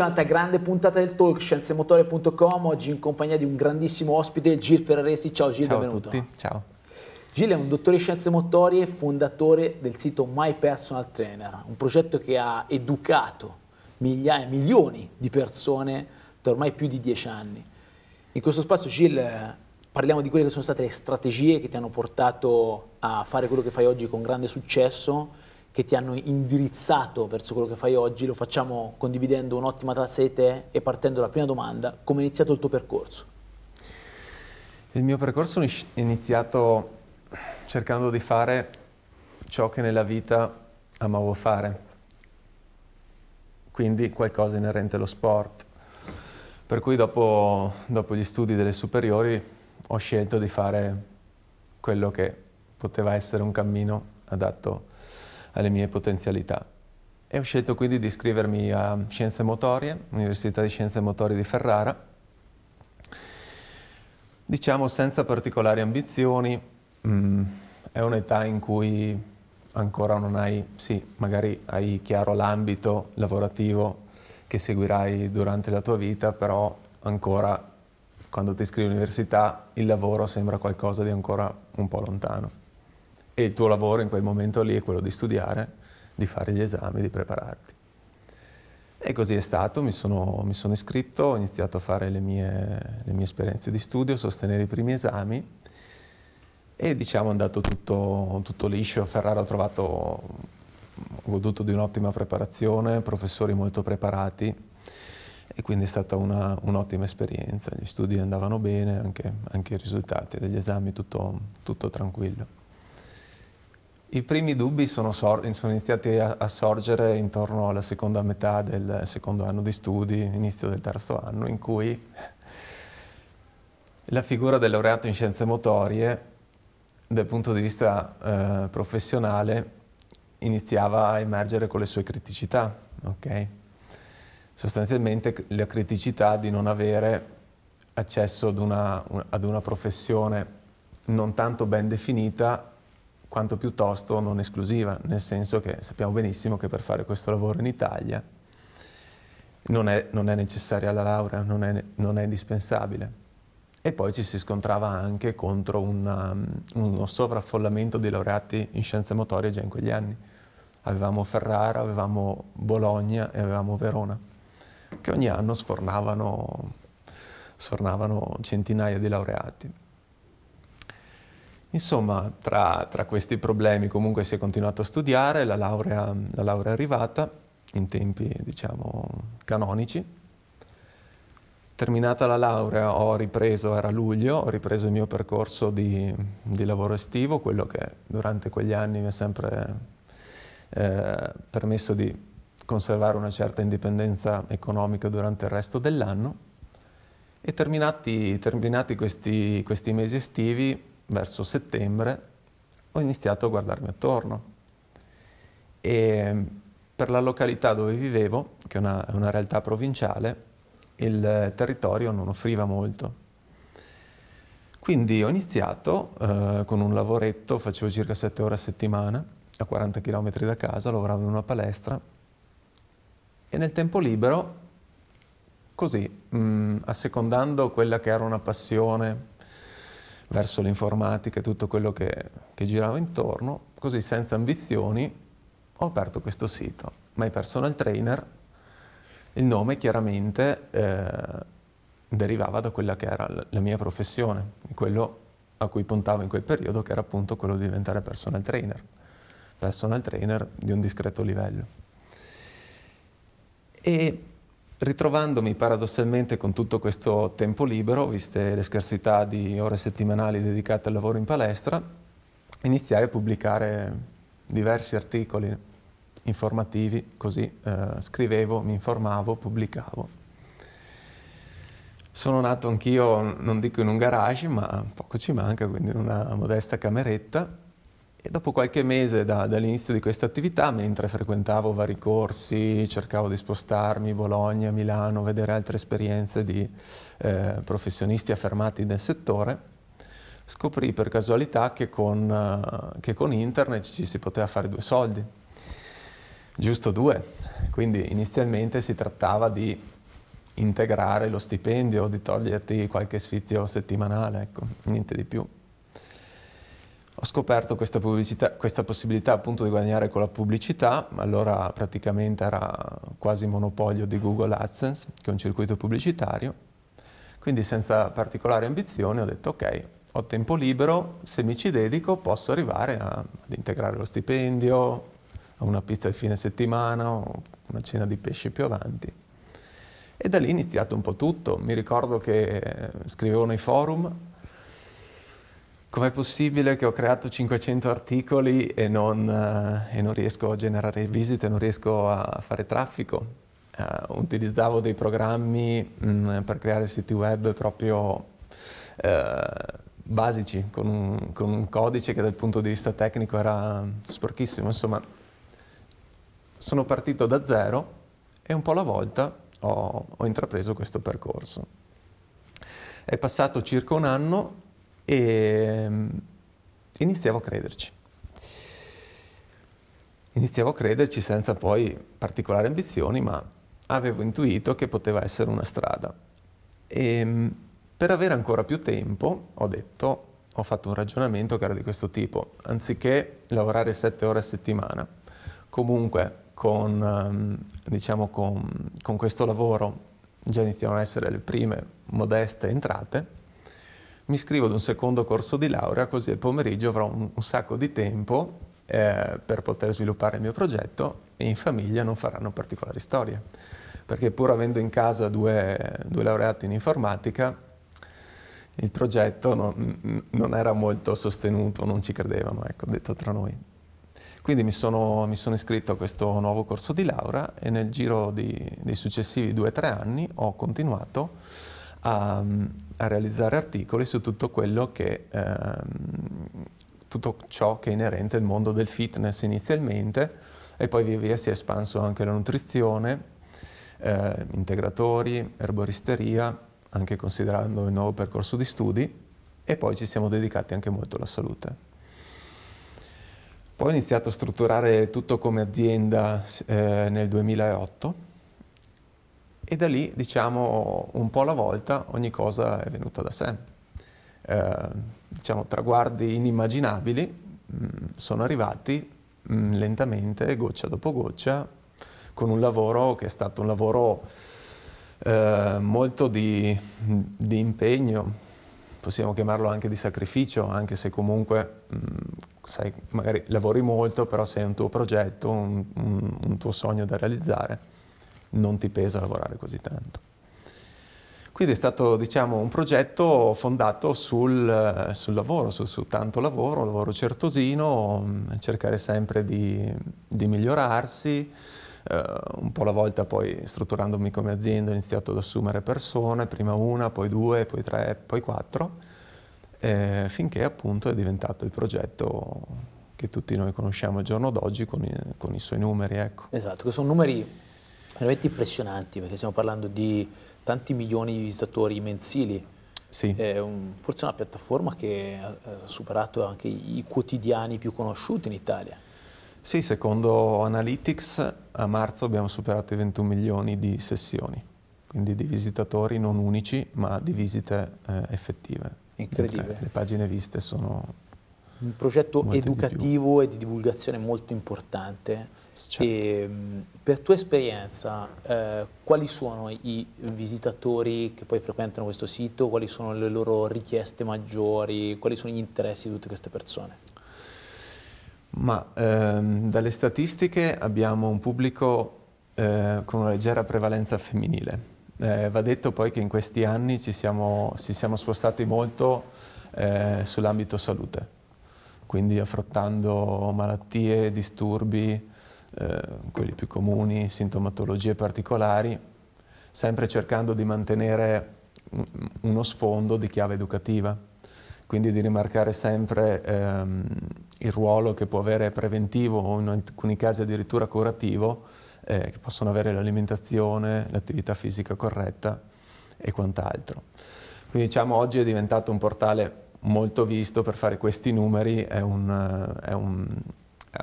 un'altra grande puntata del talk scienzemotore.com oggi in compagnia di un grandissimo ospite, Gil Ferraresi. Ciao Gil, Ciao benvenuto. Ciao a tutti. Ciao. Gil è un dottore di scienze motorie e fondatore del sito My Personal Trainer, un progetto che ha educato migliaia, milioni di persone da ormai più di dieci anni. In questo spazio, Gil, parliamo di quelle che sono state le strategie che ti hanno portato a fare quello che fai oggi con grande successo che ti hanno indirizzato verso quello che fai oggi, lo facciamo condividendo un'ottima tazza di tè e partendo dalla prima domanda, come è iniziato il tuo percorso? Il mio percorso è iniziato cercando di fare ciò che nella vita amavo fare, quindi qualcosa inerente allo sport. Per cui dopo, dopo gli studi delle superiori ho scelto di fare quello che poteva essere un cammino adatto alle mie potenzialità. E ho scelto quindi di iscrivermi a Scienze Motorie, Università di Scienze Motorie di Ferrara, diciamo senza particolari ambizioni, mm, è un'età in cui ancora non hai, sì, magari hai chiaro l'ambito lavorativo che seguirai durante la tua vita, però ancora quando ti iscrivi all'università il lavoro sembra qualcosa di ancora un po' lontano e il tuo lavoro in quel momento lì è quello di studiare, di fare gli esami, di prepararti. E così è stato, mi sono, mi sono iscritto, ho iniziato a fare le mie, le mie esperienze di studio, sostenere i primi esami e diciamo è andato tutto, tutto liscio. A Ferrara ho trovato, ho goduto di un'ottima preparazione, professori molto preparati e quindi è stata un'ottima un esperienza. Gli studi andavano bene, anche, anche, i risultati degli esami, tutto, tutto tranquillo. I primi dubbi sono, sono iniziati a, a, sorgere intorno alla seconda metà del secondo anno di studi, inizio del terzo anno, in cui la figura del laureato in scienze motorie, dal punto di vista eh, professionale, iniziava a emergere con le sue criticità. Okay? Sostanzialmente la criticità di non avere accesso ad una, ad una professione non tanto ben definita quanto piuttosto non esclusiva, nel senso che sappiamo benissimo che per fare questo lavoro in Italia non è, non è necessaria la laurea, non è, non è, indispensabile. E poi ci si scontrava anche contro una, um, uno sovraffollamento dei laureati in scienze motorie già in quegli anni. Avevamo Ferrara, avevamo Bologna e avevamo Verona, che ogni anno sfornavano, sfornavano centinaia di laureati. Insomma, tra, tra, questi problemi comunque si è continuato a studiare, la laurea, la laurea è arrivata in tempi, diciamo, canonici. Terminata la laurea ho ripreso, era luglio, ho ripreso il mio percorso di, di lavoro estivo, quello che durante quegli anni mi ha sempre eh, permesso di conservare una certa indipendenza economica durante il resto dell'anno. E terminati, terminati questi, questi mesi estivi verso settembre, ho iniziato a guardarmi attorno. E mm, per la località dove vivevo, che è una, una realtà provinciale, il territorio non offriva molto. Quindi ho iniziato eh, con un lavoretto, facevo circa 7 ore a settimana, a 40 km da casa, lavoravo in una palestra e nel tempo libero, così, mh, mm, assecondando quella che era una passione verso l'informatica e tutto quello che, che girava intorno, così senza ambizioni ho aperto questo sito, My Personal Trainer, il nome chiaramente eh, derivava da quella che era la mia professione, quello a cui puntavo in quel periodo che era appunto quello di diventare personal trainer, personal trainer di un discreto livello. E ritrovandomi paradossalmente con tutto questo tempo libero, viste le scarsità di ore settimanali dedicate al lavoro in palestra, iniziai a pubblicare diversi articoli informativi, così eh, scrivevo, mi informavo, pubblicavo. Sono nato anch'io, non dico in un garage, ma poco ci manca, quindi in una modesta cameretta, dopo qualche mese da, dall'inizio di questa attività, mentre frequentavo vari corsi, cercavo di spostarmi Bologna, Milano, vedere altre esperienze di eh, professionisti affermati nel settore, scoprì per casualità che con, eh, che con internet ci si poteva fare due soldi, giusto due. Quindi inizialmente si trattava di integrare lo stipendio, di toglierti qualche sfizio settimanale, ecco, niente di più ho scoperto questa, questa, possibilità appunto di guadagnare con la pubblicità, allora praticamente era quasi monopolio di Google AdSense, che è un circuito pubblicitario, quindi senza particolari ambizioni ho detto ok, ho tempo libero, se mi ci dedico posso arrivare a, ad integrare lo stipendio, a una pizza di fine settimana o una cena di pesce più avanti. E da lì è iniziato un po' tutto. Mi ricordo che eh, scrivevo nei forum com'è possibile che ho creato 500 articoli e non, uh, e non, riesco a generare visite, non riesco a fare traffico? Uh, utilizzavo dei programmi mh, mm, per creare siti web proprio uh, basici, con un, con un, codice che dal punto di vista tecnico era sporchissimo. Insomma, sono partito da zero e un po' alla volta ho, ho intrapreso questo percorso. È passato circa un anno e mm, iniziavo a crederci. Iniziavo a crederci senza poi particolari ambizioni, ma avevo intuito che poteva essere una strada. E mm, per avere ancora più tempo, ho detto, ho fatto un ragionamento che era di questo tipo, anziché lavorare sette ore a settimana, comunque con, mm, diciamo, con, con questo lavoro già iniziano a essere le prime modeste entrate, mi iscrivo ad un secondo corso di laurea, così al pomeriggio avrò un, un sacco di tempo eh, per poter sviluppare il mio progetto e in famiglia non faranno particolari storie. Perché pur avendo in casa due, due laureati in informatica, il progetto non, non, era molto sostenuto, non ci credevano, ecco, detto tra noi. Quindi mi sono, mi sono iscritto a questo nuovo corso di laurea e nel giro di, dei successivi due o tre anni ho continuato a, a realizzare articoli su tutto quello che ehm, tutto ciò che è inerente al mondo del fitness inizialmente e poi via via si è espanso anche la nutrizione, eh, integratori, erboristeria, anche considerando il nuovo percorso di studi e poi ci siamo dedicati anche molto alla salute. Poi ho iniziato a strutturare tutto come azienda eh, nel 2008 e da lì, diciamo, un po' alla volta ogni cosa è venuta da sé. Eh, diciamo, traguardi inimmaginabili mh, mm, sono arrivati mh, mm, lentamente, goccia dopo goccia, con un lavoro che è stato un lavoro eh, molto di, di, impegno, possiamo chiamarlo anche di sacrificio, anche se comunque, mh, mm, sai, magari lavori molto, però sei un tuo progetto, un, un, un tuo sogno da realizzare non ti pesa lavorare così tanto. Quindi è stato diciamo, un progetto fondato sul, eh, sul lavoro, su, su, tanto lavoro, lavoro certosino, mm, cercare sempre di, di migliorarsi, eh, un po' alla volta poi strutturandomi come azienda ho iniziato ad assumere persone, prima una, poi due, poi tre, poi quattro, eh, finché appunto è diventato il progetto che tutti noi conosciamo al giorno d'oggi con, con, i suoi numeri. Ecco. Esatto, che sono numeri veramente impressionanti perché stiamo parlando di tanti milioni di visitatori mensili. Sì. Un, forse una piattaforma che ha, superato anche i quotidiani più conosciuti in Italia. Sì, secondo Analytics a marzo abbiamo superato i 21 milioni di sessioni, quindi di visitatori non unici ma di visite eh, effettive. Incredibile. Perché le pagine viste sono... Un progetto educativo di e di divulgazione molto importante certo. e, mm, per tua esperienza, eh, quali sono i visitatori che poi frequentano questo sito? Quali sono le loro richieste maggiori? Quali sono gli interessi di tutte queste persone? Ma ehm, dalle statistiche abbiamo un pubblico eh, con una leggera prevalenza femminile. Eh, va detto poi che in questi anni ci siamo, ci siamo spostati molto eh, sull'ambito salute, quindi affrontando malattie, disturbi, eh, quelli più comuni, sintomatologie particolari, sempre cercando di mantenere uno sfondo di chiave educativa, quindi di rimarcare sempre ehm, il ruolo che può avere preventivo o in alcuni casi addirittura curativo, eh, che possono avere l'alimentazione, l'attività fisica corretta e quant'altro. Quindi diciamo oggi è diventato un portale molto visto per fare questi numeri, è un, è un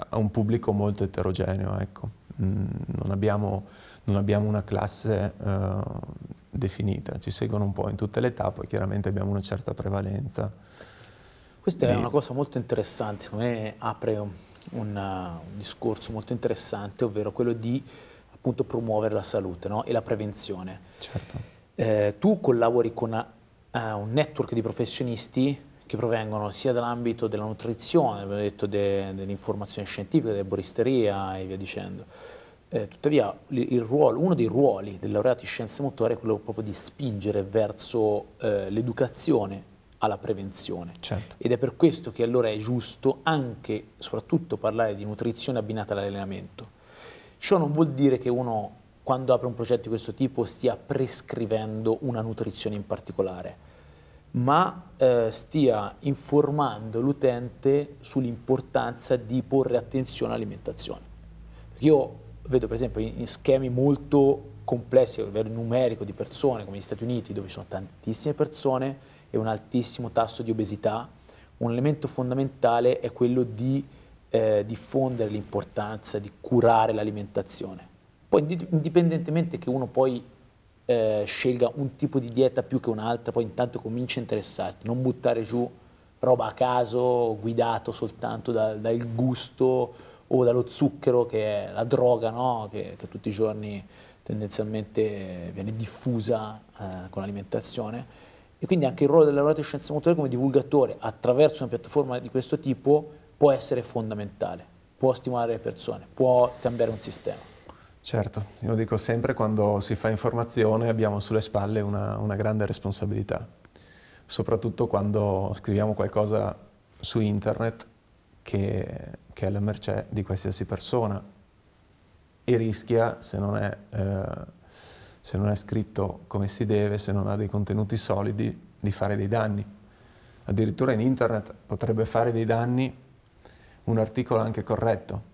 a un pubblico molto eterogeneo. Ecco. Mm, non, abbiamo, non, abbiamo, una classe eh, definita, ci seguono un po' in tutte le età, poi chiaramente abbiamo una certa prevalenza. Questa di... è una cosa molto interessante, secondo me apre un, un, un discorso molto interessante, ovvero quello di appunto, promuovere la salute no? e la prevenzione. Certo. Eh, tu collabori con uh, un network di professionisti che provengono sia dall'ambito della nutrizione, abbiamo detto de, dell'informazione scientifica, della boristeria e via dicendo. Eh, tuttavia ruolo, uno dei ruoli dei laureati in scienze motorie è quello proprio di spingere verso eh, l'educazione alla prevenzione. Certo. Ed è per questo che allora è giusto anche, soprattutto, parlare di nutrizione abbinata all'allenamento. Ciò non vuol dire che uno, quando apre un progetto di questo tipo, stia prescrivendo una nutrizione in particolare ma eh, stia informando l'utente sull'importanza di porre attenzione all'alimentazione. Io vedo per esempio in, schemi molto complessi ovvero numerico di persone, come gli Stati Uniti, dove ci sono tantissime persone e un altissimo tasso di obesità, un elemento fondamentale è quello di eh, diffondere l'importanza di curare l'alimentazione. Poi indipendentemente che uno poi eh, scelga un tipo di dieta più che un'altra, poi intanto comincia a interessarti, non buttare giù roba a caso, guidato soltanto da, dal gusto o dallo zucchero, che è la droga no? che, che tutti i giorni tendenzialmente viene diffusa eh, con l'alimentazione. E quindi anche il ruolo della lavoratore di scienza motoria come divulgatore attraverso una piattaforma di questo tipo può essere fondamentale, può stimolare le persone, può cambiare un sistema. Certo, io lo dico sempre, quando si fa informazione abbiamo sulle spalle una, una grande responsabilità, soprattutto quando scriviamo qualcosa su internet che, che, è alla mercè di qualsiasi persona e rischia, se non, è, eh, se non è scritto come si deve, se non ha dei contenuti solidi, di fare dei danni. Addirittura in internet potrebbe fare dei danni un articolo anche corretto,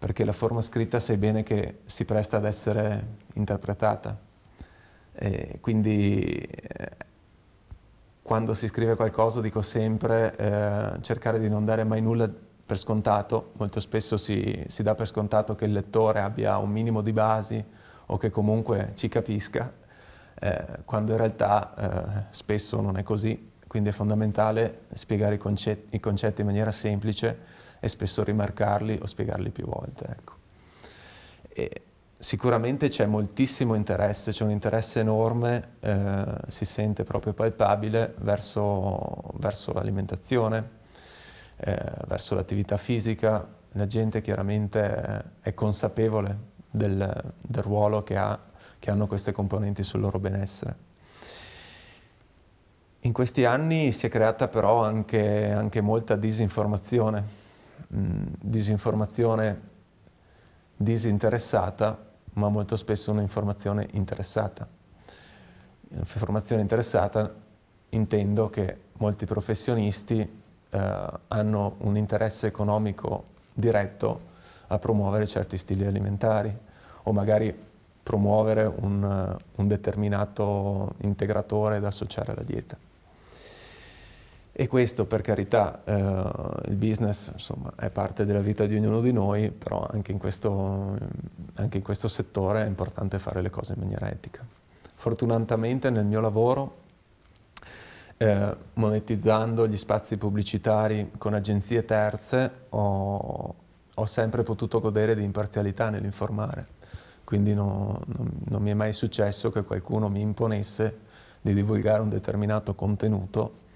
perché la forma scritta sai bene che si presta ad essere interpretata. E quindi eh, quando si scrive qualcosa dico sempre eh, cercare di non dare mai nulla per scontato, molto spesso si, si, dà per scontato che il lettore abbia un minimo di basi o che comunque ci capisca, eh, quando in realtà eh, spesso non è così, quindi è fondamentale spiegare i concetti, i concetti in maniera semplice e spesso rimarcarli o spiegarli più volte. Ecco. E sicuramente c'è moltissimo interesse, c'è un interesse enorme, eh, si sente proprio palpabile verso, verso l'alimentazione, eh, verso l'attività fisica, la gente chiaramente è consapevole del, del ruolo che, ha, che hanno queste componenti sul loro benessere. In questi anni si è creata però anche, anche molta disinformazione mh, disinformazione disinteressata, ma molto spesso un'informazione interessata. Informazione interessata intendo che molti professionisti eh, hanno un interesse economico diretto a promuovere certi stili alimentari o magari promuovere un, un determinato integratore da associare alla dieta. E questo per carità, eh, il business insomma, è parte della vita di ognuno di noi, però anche in, questo, anche in questo settore è importante fare le cose in maniera etica. Fortunatamente nel mio lavoro eh, monetizzando gli spazi pubblicitari con agenzie terze ho, ho sempre potuto godere di imparzialità nell'informare, quindi no, no, non mi è mai successo che qualcuno mi imponesse di divulgare un determinato contenuto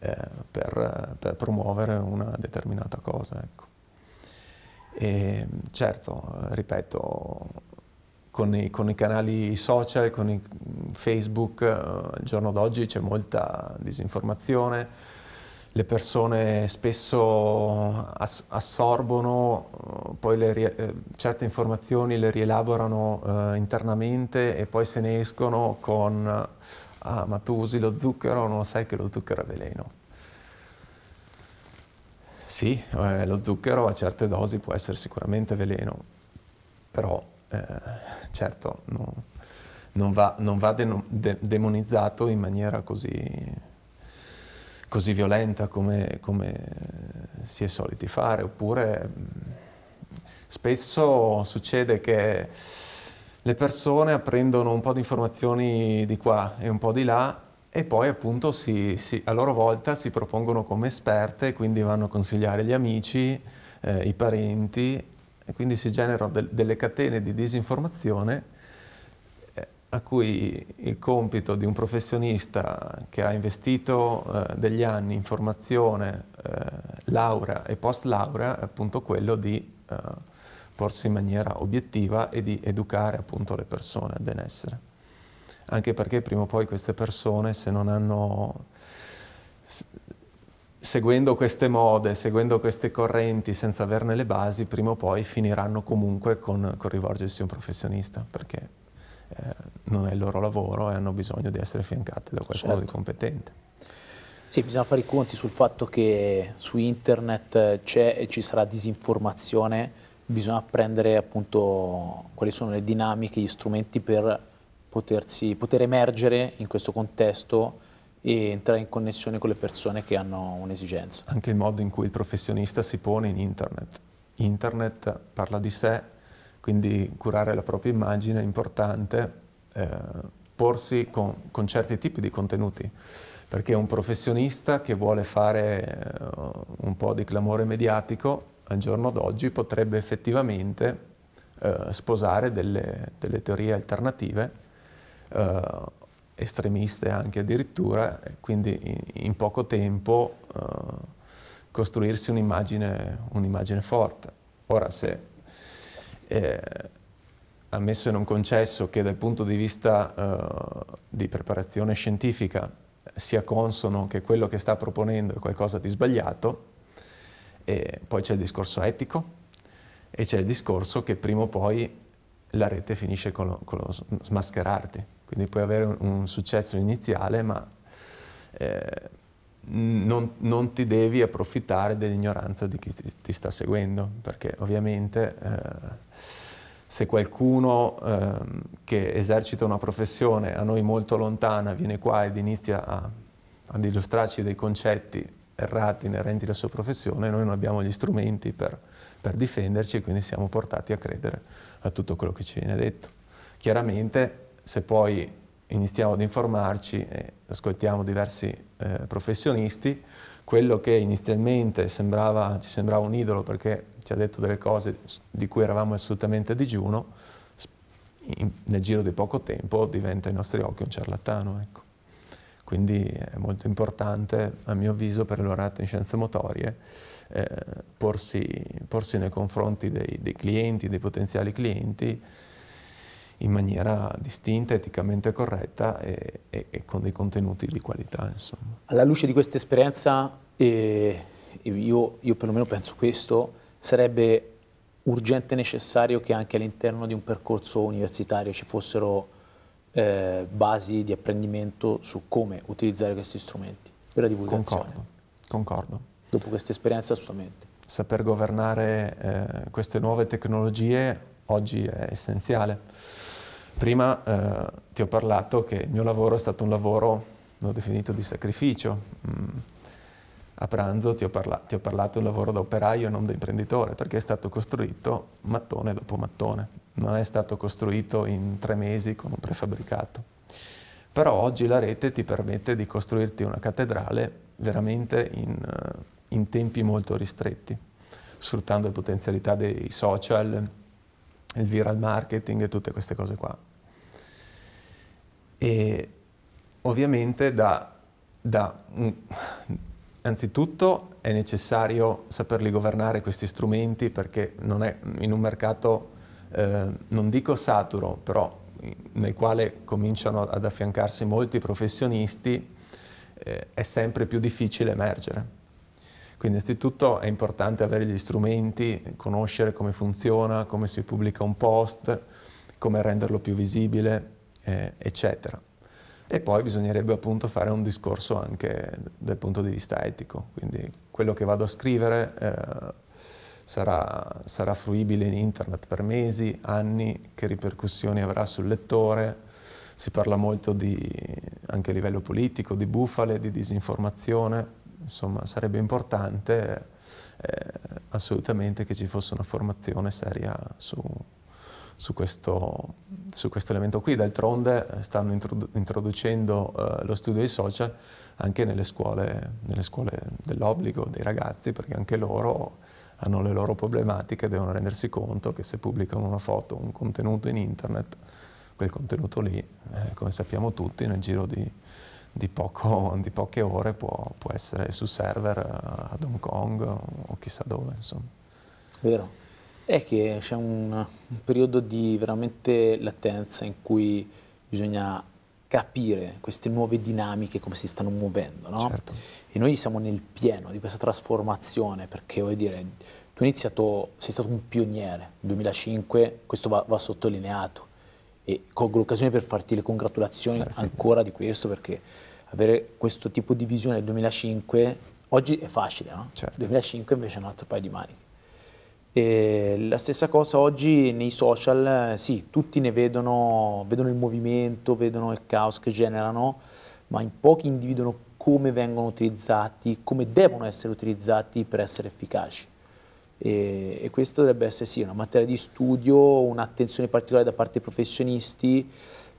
eh, per, per, promuovere una determinata cosa. Ecco. E, certo, ripeto, con i, con i, canali social, con i, Facebook, al eh, giorno d'oggi c'è molta disinformazione, le persone spesso as assorbono eh, poi le eh, certe informazioni, le rielaborano eh, internamente e poi se ne escono con ah ma tu usi lo zucchero, non sai che lo zucchero è veleno. Sì, eh, lo zucchero a certe dosi può essere sicuramente veleno, però eh, certo no, non va, non va de de demonizzato in maniera così, così violenta come, come, si è soliti fare, oppure mm, spesso succede che le persone apprendono un po' di informazioni di qua e un po' di là e poi appunto si, si, a loro volta si propongono come esperte, quindi vanno a consigliare gli amici, eh, i parenti e quindi si generano del, delle catene di disinformazione eh, a cui il compito di un professionista che ha investito eh, degli anni in formazione eh, laurea e post laurea è appunto quello di eh, porsi in maniera obiettiva e di educare appunto le persone al benessere. Anche perché prima o poi queste persone se non hanno seguendo queste mode, seguendo queste correnti senza averne le basi, prima o poi finiranno comunque con, con rivolgersi a un professionista, perché eh, non è il loro lavoro e hanno bisogno di essere affiancate da qualcuno certo. di competente. Sì, bisogna fare i conti sul fatto che su internet c'è e ci sarà disinformazione bisogna apprendere appunto quali sono le dinamiche, gli strumenti per potersi, poter emergere in questo contesto e entrare in connessione con le persone che hanno un'esigenza. Anche il modo in cui il professionista si pone in internet. Internet parla di sé, quindi curare la propria immagine è importante, eh, porsi con, con, certi tipi di contenuti, perché un professionista che vuole fare eh, un po' di clamore mediatico al giorno d'oggi potrebbe effettivamente eh, sposare delle, delle, teorie alternative, eh, estremiste anche addirittura, e quindi in, in poco tempo eh, costruirsi un'immagine, un forte. Ora, se eh, ammesso e non concesso che dal punto di vista eh, di preparazione scientifica sia consono che quello che sta proponendo è qualcosa di sbagliato, e poi c'è il discorso etico e c'è il discorso che prima o poi la rete finisce con lo, con lo smascherarti. Quindi puoi avere un, un successo iniziale, ma eh, non, non, ti devi approfittare dell'ignoranza di chi ti, ti, sta seguendo, perché ovviamente eh, se qualcuno eh, che esercita una professione a noi molto lontana viene qua ed inizia a, ad illustrarci dei concetti errati inerenti alla sua professione, noi non abbiamo gli strumenti per, per difenderci e quindi siamo portati a credere a tutto quello che ci viene detto. Chiaramente se poi iniziamo ad informarci e ascoltiamo diversi eh, professionisti, quello che inizialmente sembrava, ci sembrava un idolo perché ci ha detto delle cose di cui eravamo assolutamente a digiuno, in, nel giro di poco tempo diventa ai nostri occhi un ciarlatano. Ecco. Quindi è molto importante, a mio avviso, per l'orata in scienze motorie, eh, porsi, porsi, nei confronti dei, dei clienti, dei potenziali clienti, in maniera distinta, eticamente corretta e, e, e, con dei contenuti di qualità. Insomma. Alla luce di questa esperienza, eh, io, io, perlomeno penso questo, sarebbe urgente e necessario che anche all'interno di un percorso universitario ci fossero eh, basi di apprendimento su come utilizzare questi strumenti per la divulgazione. Concordo, concordo. Dopo questa esperienza assolutamente. Saper governare eh, queste nuove tecnologie oggi è essenziale. Prima eh, ti ho parlato che il mio lavoro è stato un lavoro, l'ho definito di sacrificio. Mm. A pranzo ti ho, ti ho parlato di un lavoro da operaio e non da imprenditore, perché è stato costruito mattone dopo mattone ma è stato costruito in tre mesi con un prefabbricato. Però oggi la rete ti permette di costruirti una cattedrale veramente in, eh, in tempi molto ristretti, sfruttando le potenzialità dei social, il viral marketing e tutte queste cose qua. E ovviamente da, da, anzitutto è necessario saperli governare questi strumenti perché non è in un mercato eh, non dico saturo, però nel quale cominciano ad affiancarsi molti professionisti, eh, è sempre più difficile emergere. Quindi innanzitutto è importante avere gli strumenti, conoscere come funziona, come si pubblica un post, come renderlo più visibile, eh, eccetera. E poi bisognerebbe appunto fare un discorso anche dal punto di vista etico, quindi quello che vado a scrivere eh, sarà, sarà fruibile in internet per mesi, anni, che ripercussioni avrà sul lettore. Si parla molto di, anche a livello politico di bufale, di disinformazione, insomma sarebbe importante eh, assolutamente che ci fosse una formazione seria su, su questo, su questo, elemento qui. D'altronde eh, stanno introdu introducendo uh, lo studio dei social anche nelle scuole, nelle scuole dell'obbligo dei ragazzi, perché anche loro hanno le loro problematiche, devono rendersi conto che se pubblicano una foto, un contenuto in internet, quel contenuto lì, eh, come sappiamo tutti, nel giro di, di, poco, di poche ore può, può, essere su server eh, ad Hong Kong o chissà dove. Insomma. Vero. È che c'è un, un periodo di veramente latenza in cui bisogna capire queste nuove dinamiche, come si stanno muovendo. No? Certo. E noi siamo nel pieno di questa trasformazione perché, vuoi dire, tu iniziato, sei stato un pioniere nel 2005, questo va, va sottolineato. E colgo l'occasione per farti le congratulazioni Perfetto. ancora di questo perché avere questo tipo di visione nel 2005 oggi è facile, no? Certo. 2005 invece è un altro paio di maniche. E la stessa cosa oggi nei social, sì, tutti ne vedono, vedono il movimento, vedono il caos che generano, ma in pochi individuano come vengono utilizzati, come devono essere utilizzati per essere efficaci. E, e questo dovrebbe essere sì, una materia di studio, un'attenzione particolare da parte dei professionisti.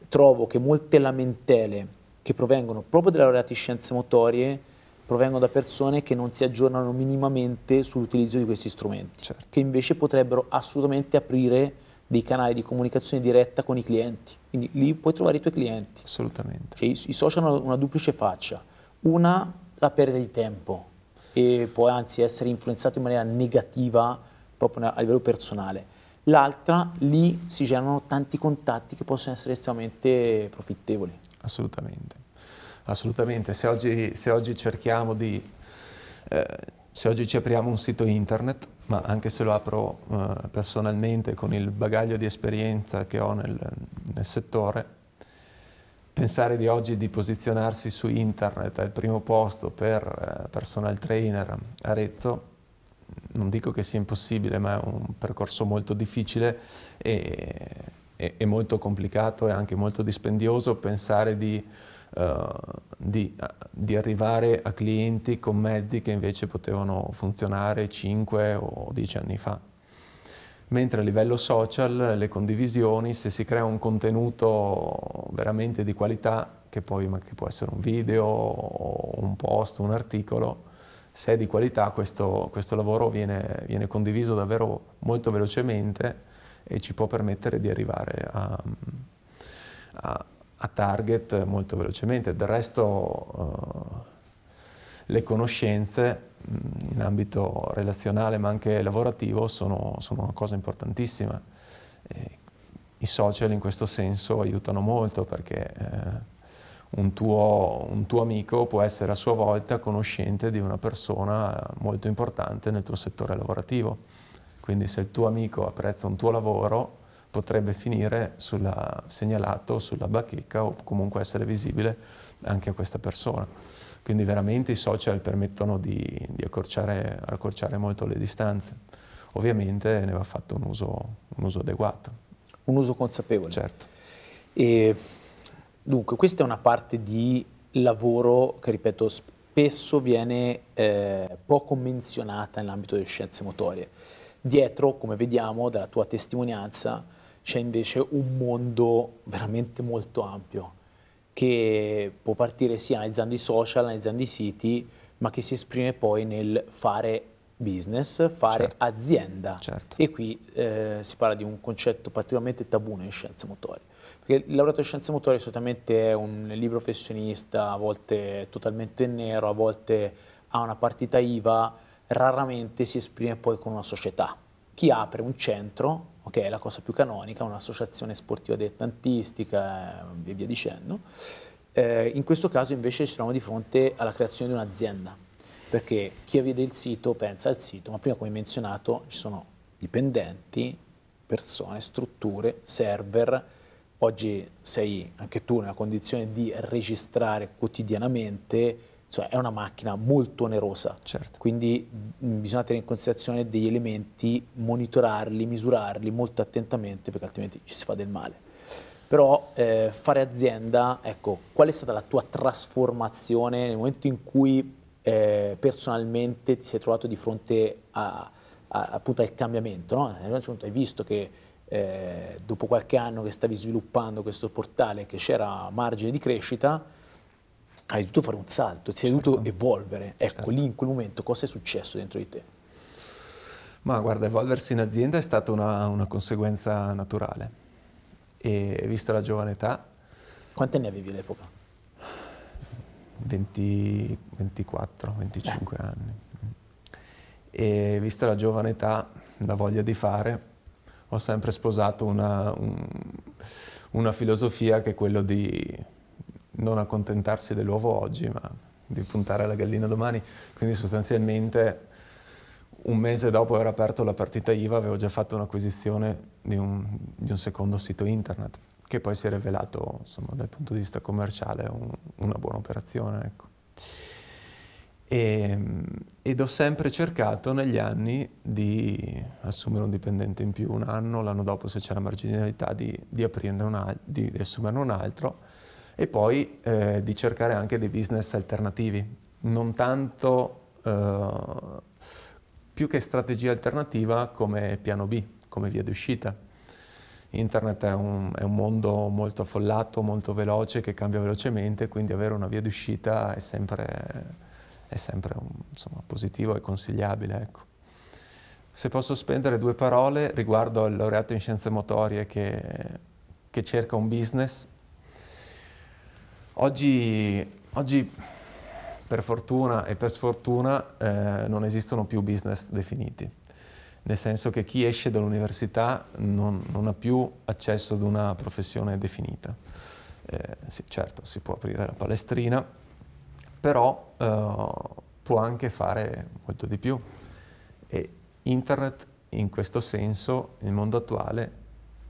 Trovo che molte lamentele che provengono proprio dalle laureate scienze motorie provengono da persone che non si aggiornano minimamente sull'utilizzo di questi strumenti, certo. che invece potrebbero assolutamente aprire dei canali di comunicazione diretta con i clienti. Quindi lì puoi trovare i tuoi clienti. Assolutamente. Cioè, i, I social hanno una duplice faccia una, la perdita di tempo e può anzi essere influenzato in maniera negativa proprio a livello personale. L'altra, lì si generano tanti contatti che possono essere estremamente profittevoli. Assolutamente, assolutamente. Se oggi, se oggi cerchiamo di... Eh, se oggi ci apriamo un sito internet, ma anche se lo apro eh, personalmente con il bagaglio di esperienza che ho nel, nel settore, pensare di oggi di posizionarsi su internet al primo posto per eh, personal trainer Arezzo, non dico che sia impossibile, ma è un percorso molto difficile e, e, e molto complicato e anche molto dispendioso pensare di, uh, di, di, arrivare a clienti con mezzi che invece potevano funzionare 5 o 10 anni fa mentre a livello social le condivisioni, se si crea un contenuto veramente di qualità, che poi che può essere un video, un post, un articolo, se è di qualità questo, questo lavoro viene, viene, condiviso davvero molto velocemente e ci può permettere di arrivare a, a, a target molto velocemente. Del resto uh, le conoscenze in ambito relazionale ma anche lavorativo sono, sono una cosa importantissima. E I social in questo senso aiutano molto perché eh, un, tuo, un tuo amico può essere a sua volta conoscente di una persona molto importante nel tuo settore lavorativo. Quindi se il tuo amico apprezza un tuo lavoro potrebbe finire sulla, segnalato sulla bacheca o comunque essere visibile anche a questa persona. Quindi veramente i social permettono di, di accorciare, accorciare, molto le distanze. Ovviamente ne va fatto un uso, un uso adeguato. Un uso consapevole. Certo. E, dunque, questa è una parte di lavoro che, ripeto, spesso viene eh, poco menzionata nell'ambito delle scienze motorie. Dietro, come vediamo dalla tua testimonianza, c'è invece un mondo veramente molto ampio che può partire sia analizzando i social, analizzando i siti, ma che si esprime poi nel fare business, fare certo. azienda. Certo. E qui eh, si parla di un concetto particolarmente tabù nelle scienze motorie. Perché il laureato in scienze motorie solitamente è un libro professionista, a volte totalmente nero, a volte ha una partita IVA, raramente si esprime poi con una società. Chi apre un centro ok? È la cosa più canonica, un'associazione sportiva dilettantistica e via dicendo. Eh, in questo caso invece ci troviamo di fronte alla creazione di un'azienda, perché chi vede il sito pensa al sito, ma prima come menzionato ci sono dipendenti, persone, strutture, server. Oggi sei anche tu nella condizione di registrare quotidianamente cioè, è una macchina molto onerosa, certo. quindi bisogna tenere in considerazione degli elementi, monitorarli, misurarli molto attentamente perché altrimenti ci si fa del male. Però eh, fare azienda, ecco, qual è stata la tua trasformazione nel momento in cui eh, personalmente ti sei trovato di fronte a, a, appunto al cambiamento? No? Certo hai visto che eh, dopo qualche anno che stavi sviluppando questo portale che c'era margine di crescita, hai dovuto fare un salto, ti sei certo. dovuto evolvere. Ecco, certo. lì in quel momento cosa è successo dentro di te? Ma guarda, evolversi in azienda è stata una, una conseguenza naturale. E vista la giovane età... Quante ne avevi all'epoca? 24, 25 eh. anni. E vista la giovane età, la voglia di fare, ho sempre sposato una, un, una filosofia che è quella di non accontentarsi dell'uovo oggi, ma di puntare alla gallina domani. Quindi sostanzialmente un mese dopo aver aperto la partita IVA avevo già fatto un'acquisizione di, un, di un, secondo sito internet, che poi si è rivelato, insomma, dal punto di vista commerciale, un, una buona operazione. Ecco. E, ehm, ed ho sempre cercato negli anni di assumere un dipendente in più un anno, l'anno dopo se c'era marginalità di, di, di assumerne un altro e poi eh, di cercare anche dei business alternativi, non tanto eh, più che strategia alternativa come piano B, come via d'uscita. Internet è un, è un mondo molto affollato, molto veloce, che cambia velocemente, quindi avere una via d'uscita è sempre, è sempre un, insomma, positivo e consigliabile. Ecco. Se posso spendere due parole riguardo al laureato in scienze motorie che, che cerca un business, Oggi, oggi per fortuna e per sfortuna eh, non esistono più business definiti, nel senso che chi esce dall'università non, non ha più accesso ad una professione definita. Eh, sì, certo, si può aprire la palestrina, però eh, può anche fare molto di più. E internet in questo senso, nel mondo attuale,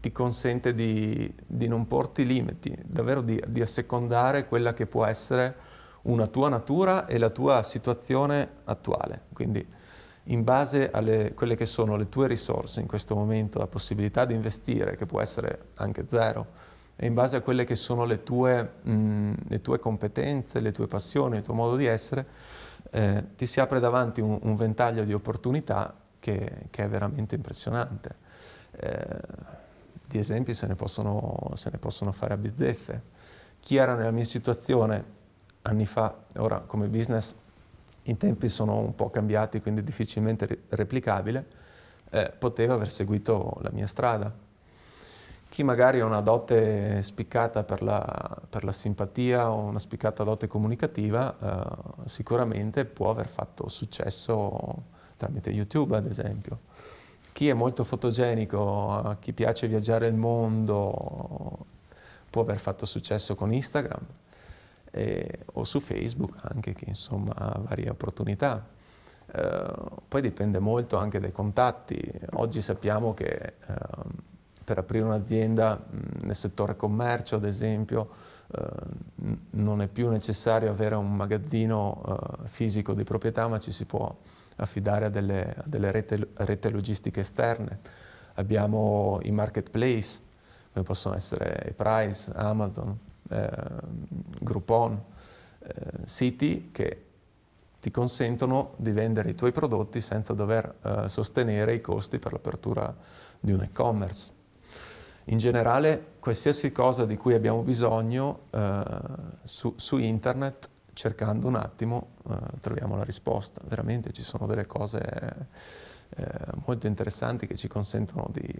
ti consente di, di non porti limiti, davvero di, di, assecondare quella che può essere una tua natura e la tua situazione attuale. Quindi in base a quelle che sono le tue risorse in questo momento, la possibilità di investire, che può essere anche zero, e in base a quelle che sono le tue, mh, mm, le tue competenze, le tue passioni, il tuo modo di essere, eh, ti si apre davanti un, un ventaglio di opportunità che, che, è veramente impressionante. Eh, di esempi se ne possono, se ne possono fare a bizzeffe. Chi era nella mia situazione anni fa, ora come business i tempi sono un po' cambiati, quindi difficilmente replicabile, eh, poteva aver seguito la mia strada. Chi magari ha una dote spiccata per la, per la simpatia o una spiccata dote comunicativa, eh, sicuramente può aver fatto successo tramite YouTube, ad esempio chi è molto fotogenico, a eh, chi piace viaggiare il mondo, può aver fatto successo con Instagram eh, o su Facebook anche, che insomma ha varie opportunità. Eh, poi dipende molto anche dai contatti. Oggi sappiamo che eh, per aprire un'azienda nel settore commercio, ad esempio, eh, non è più necessario avere un magazzino eh, fisico di proprietà, ma ci si può affidare a delle, a delle rete, rete, logistiche esterne. Abbiamo i marketplace, come possono essere Price, Amazon, eh, Groupon, eh, siti che ti consentono di vendere i tuoi prodotti senza dover eh, sostenere i costi per l'apertura di un e-commerce. In generale, qualsiasi cosa di cui abbiamo bisogno eh, su, su internet cercando un attimo eh, troviamo la risposta. Veramente ci sono delle cose eh, molto interessanti che ci consentono di,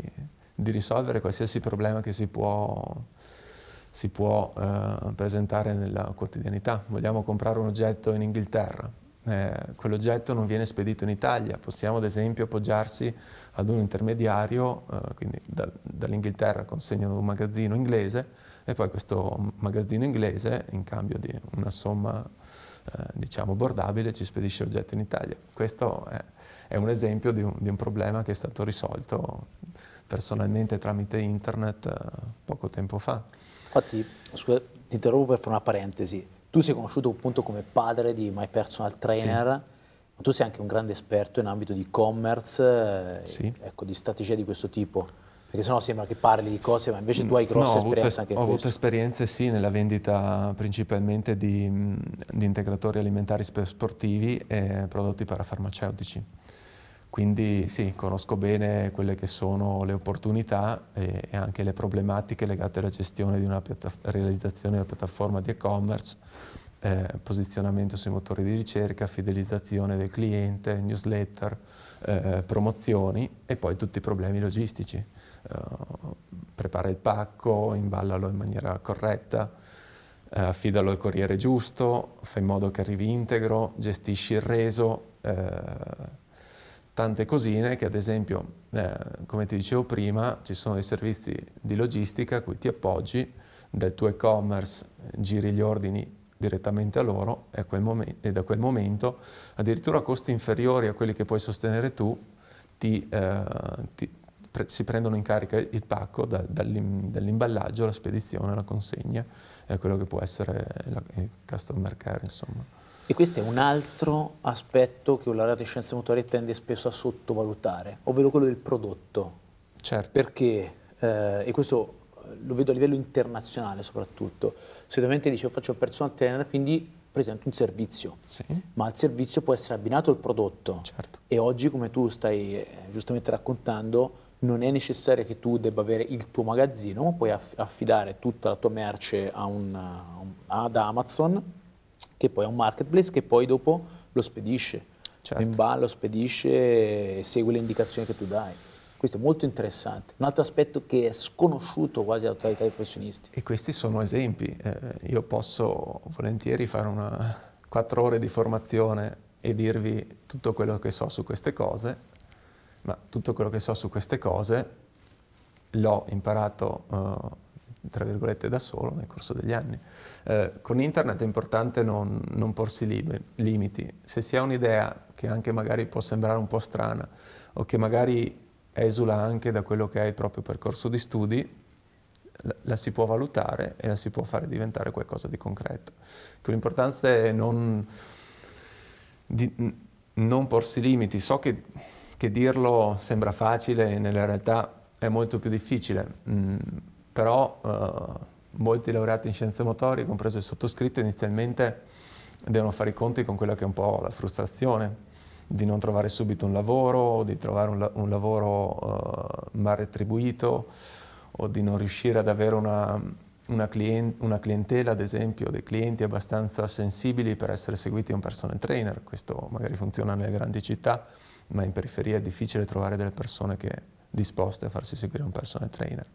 di, risolvere qualsiasi problema che si può, si può eh, presentare nella quotidianità. Vogliamo comprare un oggetto in Inghilterra, eh, quell'oggetto non viene spedito in Italia, possiamo ad esempio appoggiarsi ad un intermediario, eh, quindi da, dall'Inghilterra consegnano un magazzino inglese, e poi questo magazzino inglese, in cambio di una somma eh, diciamo abbordabile, ci spedisce oggetti in Italia. Questo è, è un esempio di un, di un, problema che è stato risolto personalmente tramite internet eh, poco tempo fa. Infatti, scusa, ti interrompo per fare una parentesi. Tu sei conosciuto appunto come padre di My Personal Trainer. Sì tu sei anche un grande esperto in ambito di e-commerce, eh, sì. ecco, di strategie di questo tipo perché sennò sembra che parli di cose, ma invece tu hai grosse no, esperienza anche in questo. Ho avuto esperienze sì nella vendita principalmente di, di integratori alimentari sportivi e prodotti parafarmaceutici. Quindi sì, conosco bene quelle che sono le opportunità e, e anche le problematiche legate alla gestione di una realizzazione della piattaforma di e-commerce, eh, posizionamento sui motori di ricerca, fidelizzazione del cliente, newsletter, eh, promozioni e poi tutti i problemi logistici eh, prepara il pacco, imballalo in maniera corretta, eh, affidalo al corriere giusto, fai in modo che arrivi integro, gestisci il reso, eh, tante cosine che ad esempio, eh, come ti dicevo prima, ci sono dei servizi di logistica a cui ti appoggi, del tuo e-commerce giri gli ordini direttamente a loro e, a quel momen- e da quel momento, addirittura a costi inferiori a quelli che puoi sostenere tu, ti, eh, ti pre si prendono in carica il pacco da, dall'imballaggio la spedizione, la consegna, è quello che può essere la, il customer care, insomma. E questo è un altro aspetto che la laureato in scienze motorie tende spesso a sottovalutare, ovvero quello del prodotto. Certo. Perché, eh, e questo eh, lo vedo a livello internazionale soprattutto, solitamente dice faccio personal trainer, quindi presento un servizio, sì. ma al servizio può essere abbinato il prodotto. Certo. E oggi, come tu stai eh, giustamente raccontando, non è necessario che tu debba avere il tuo magazzino, ma puoi affidare tutta la tua merce a un, ad Amazon, che poi è un marketplace, che poi dopo lo spedisce. Certo. Bimba lo spedisce e segue le indicazioni che tu dai. Questo è molto interessante. Un altro aspetto che è sconosciuto quasi alla totalità dei professionisti. E questi sono esempi. Eh, io posso volentieri fare una, quattro ore di formazione e dirvi tutto quello che so su queste cose, ma tutto quello che so su queste cose l'ho imparato, eh, tra virgolette, da solo nel corso degli anni. Eh, con internet è importante non, non porsi lib- limiti. Se si ha un'idea che anche magari può sembrare un po' strana o che magari esula anche da quello che è il proprio percorso di studi, la si può valutare e la si può fare diventare qualcosa di concreto. Che l'importanza è non, di, non porsi limiti. So che che dirlo sembra facile e nella realtà è molto più difficile, mm, però eh, molti laureati in scienze motorie, compreso il sottoscritto, inizialmente devono fare i conti con quella che è un po' la frustrazione di non trovare subito un lavoro, di trovare un, la un lavoro eh, mal retribuito o di non riuscire ad avere una, una, client una, clientela, ad esempio, dei clienti abbastanza sensibili per essere seguiti da un personal trainer. Questo magari funziona nelle grandi città ma in periferia è difficile trovare delle persone che disposte a farsi seguire un personal trainer.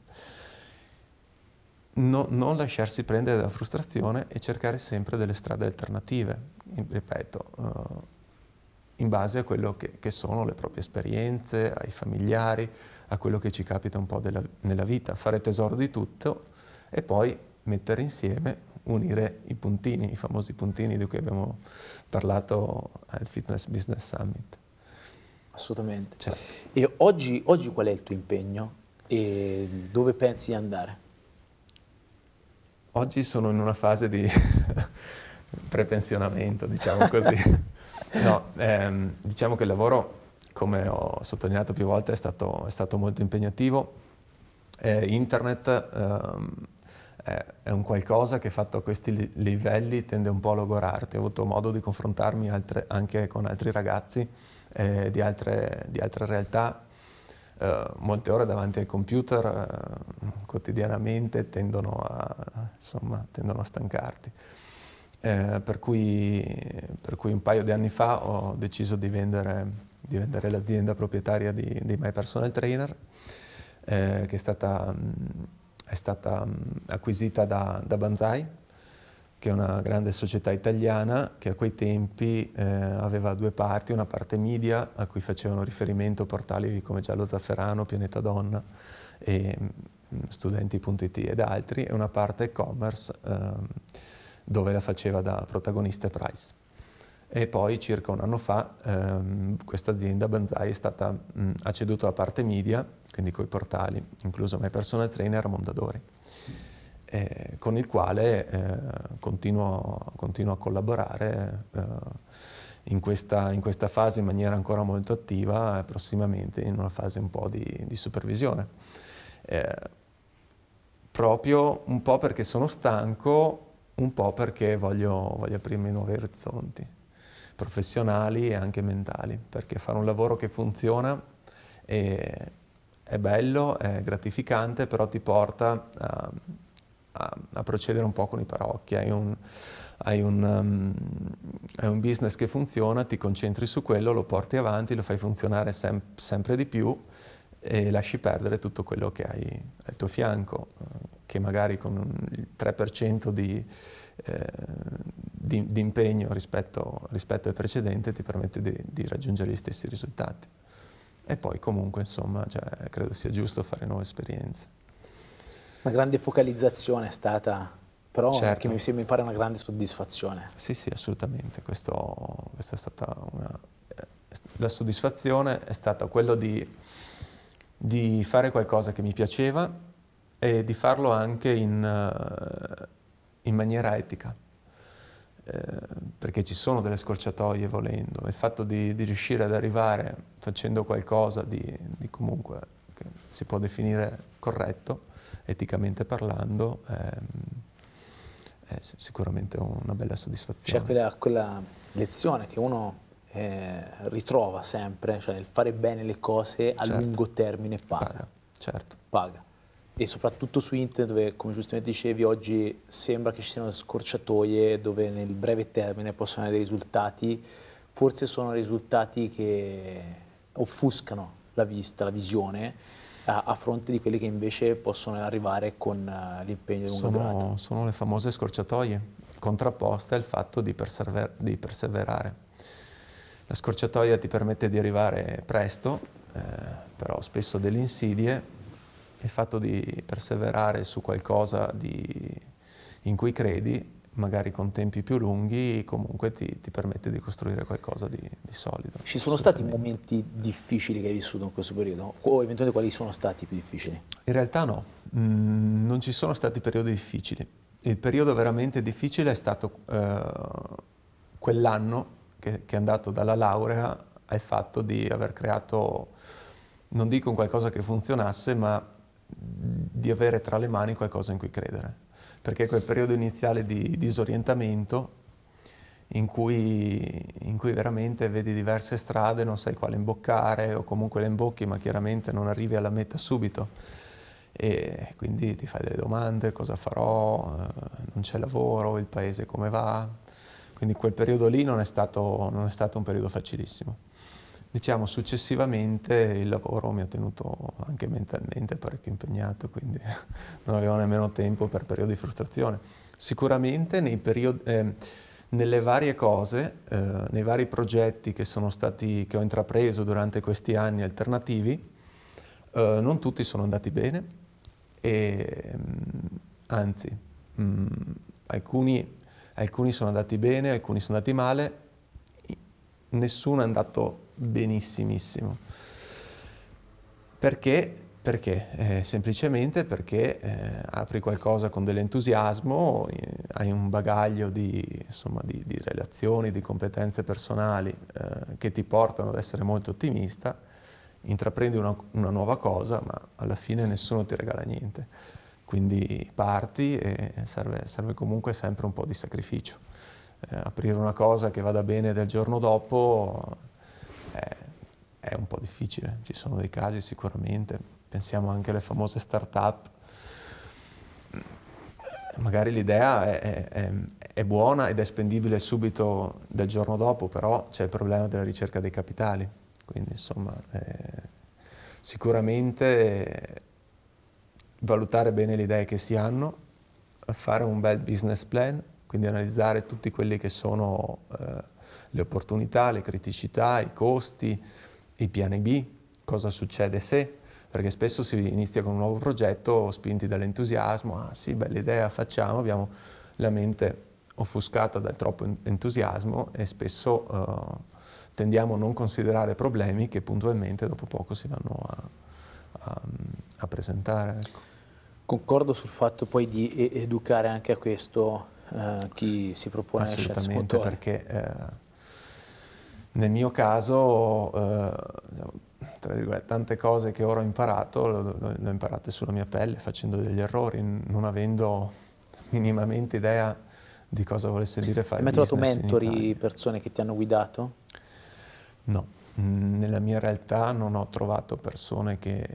No, non lasciarsi prendere dalla frustrazione e cercare sempre delle strade alternative, ripeto, uh, in base a quello che, che, sono le proprie esperienze, ai familiari, a quello che ci capita un po' della, nella vita, fare tesoro di tutto e poi mettere insieme, unire i puntini, i famosi puntini di cui abbiamo parlato al Fitness Business Summit. Assolutamente. Certo. E oggi, oggi, qual è il tuo impegno e dove pensi di andare? Oggi sono in una fase di prepensionamento, diciamo così. no, ehm, diciamo che il lavoro, come ho sottolineato più volte, è stato, è stato molto impegnativo. Eh, internet ehm, è un qualcosa che fatto a questi livelli tende un po' a logorarti. Ho avuto modo di confrontarmi altre, anche con altri ragazzi e eh, di altre, di altre realtà. Eh, molte ore davanti al computer eh, quotidianamente tendono a, insomma, tendono a stancarti. Eh, per, cui, per, cui, un paio di anni fa ho deciso di vendere, di vendere l'azienda proprietaria di, di, My Personal Trainer, eh, che è stata, mm, è stata mm, acquisita da, da Banzai, che è una grande società italiana che a quei tempi eh, aveva due parti, una parte media a cui facevano riferimento portali come Giallo Zafferano, Pianeta Donna e mm, studenti.it ed altri, e una parte e-commerce eh, dove la faceva da protagonista Price. E poi circa un anno fa ehm, questa azienda Banzai è stata, mh, mm, ha ceduto la parte media, quindi coi portali, incluso My Personal Trainer, Mondadori eh, con il quale eh, continuo, continuo, a collaborare eh, in questa, in, questa, fase in maniera ancora molto attiva e prossimamente in una fase un po' di, di supervisione. Eh, proprio un po' perché sono stanco, un po' perché voglio, voglio aprirmi nuovi orizzonti professionali e anche mentali, perché fare un lavoro che funziona è, è bello, è gratificante, però ti porta a, a, a procedere un po' con i paraocchi. Hai un, hai un, um, hai un business che funziona, ti concentri su quello, lo porti avanti, lo fai funzionare sem sempre di più e lasci perdere tutto quello che hai al tuo fianco, eh, che magari con il 3% di, eh, di, di, impegno rispetto, rispetto, al precedente ti permette di, di, raggiungere gli stessi risultati. E poi comunque, insomma, cioè, credo sia giusto fare nuove esperienze una grande focalizzazione è stata, però certo. che mi, se, mi pare una grande soddisfazione. Sì, sì, assolutamente. Questo, questa è stata una... Eh, la soddisfazione è stata quello di, di, fare qualcosa che mi piaceva e di farlo anche in, eh, in maniera etica. Eh, perché ci sono delle scorciatoie volendo, il fatto di, di riuscire ad arrivare facendo qualcosa di, di comunque che si può definire corretto, eticamente parlando, ehm, è, è sicuramente una bella soddisfazione. C'è quella, quella, lezione che uno eh, ritrova sempre, cioè il fare bene le cose a certo. lungo termine paga. paga. Certo. Paga. E soprattutto su internet dove, come giustamente dicevi, oggi sembra che ci siano scorciatoie dove nel breve termine possono avere dei risultati, forse sono risultati che offuscano la vista, la visione, a, a fronte di quelli che invece possono arrivare con uh, l'impegno lungo sono, durato. Sono le famose scorciatoie, contrapposte al fatto di, persever di perseverare. La scorciatoia ti permette di arrivare presto, eh, però spesso delle insidie, il fatto di perseverare su qualcosa di, in cui credi magari con tempi più lunghi, comunque ti, ti permette di costruire qualcosa di, di solido. Ci sono stati momenti difficili che hai vissuto in questo periodo? O eventualmente quali sono stati più difficili? In realtà no, mm, non ci sono stati periodi difficili. Il periodo veramente difficile è stato eh, quell'anno che, che è andato dalla laurea al fatto di aver creato, non dico qualcosa che funzionasse, ma di avere tra le mani qualcosa in cui credere perché quel periodo iniziale di disorientamento in cui, in cui veramente vedi diverse strade, non sai quale imboccare o comunque le imbocchi ma chiaramente non arrivi alla meta subito e quindi ti fai delle domande, cosa farò, eh, non c'è lavoro, il paese come va. Quindi quel periodo lì non è stato, non è stato un periodo facilissimo diciamo successivamente il lavoro mi ha tenuto anche mentalmente parecchio impegnato, quindi non avevo nemmeno tempo per periodi di frustrazione. Sicuramente periodi, eh, nelle varie cose, eh, nei vari progetti che, stati, che ho intrapreso durante questi anni alternativi, eh, non tutti sono andati bene, e, mm, anzi, mh, mm, alcuni, alcuni sono andati bene, alcuni sono andati male, nessuno è andato benissimissimo. Perché? Perché? Eh, semplicemente perché eh, apri qualcosa con dell'entusiasmo, eh, hai un bagaglio di, insomma, di, di, relazioni, di competenze personali eh, che ti portano ad essere molto ottimista, intraprendi una, una, nuova cosa, ma alla fine nessuno ti regala niente. Quindi parti e serve, serve comunque sempre un po' di sacrificio. Eh, aprire una cosa che vada bene del giorno dopo è, è un po' difficile, ci sono dei casi sicuramente, pensiamo anche alle famose start-up, magari l'idea è, è, è, buona ed è spendibile subito del giorno dopo, però c'è il problema della ricerca dei capitali, quindi insomma eh, sicuramente valutare bene le idee che si hanno, fare un bel business plan, quindi analizzare tutti quelli che sono... Eh, le opportunità, le criticità, i costi, i piani B, cosa succede se, perché spesso si inizia con un nuovo progetto spinti dall'entusiasmo, ah sì, bella idea, facciamo, abbiamo la mente offuscata dal troppo entusiasmo e spesso eh, tendiamo a non considerare problemi che puntualmente dopo poco si vanno a, a, a presentare. Ecco. Concordo sul fatto poi di educare anche a questo eh, chi si propone a scelta Assolutamente, perché eh, nel mio caso, eh, tante cose che ora ho imparato, le ho imparate sulla mia pelle, facendo degli errori, non avendo minimamente idea di cosa volesse dire fare Hai mai trovato mentori, persone che ti hanno guidato? No, mm, nella mia realtà non ho trovato persone che,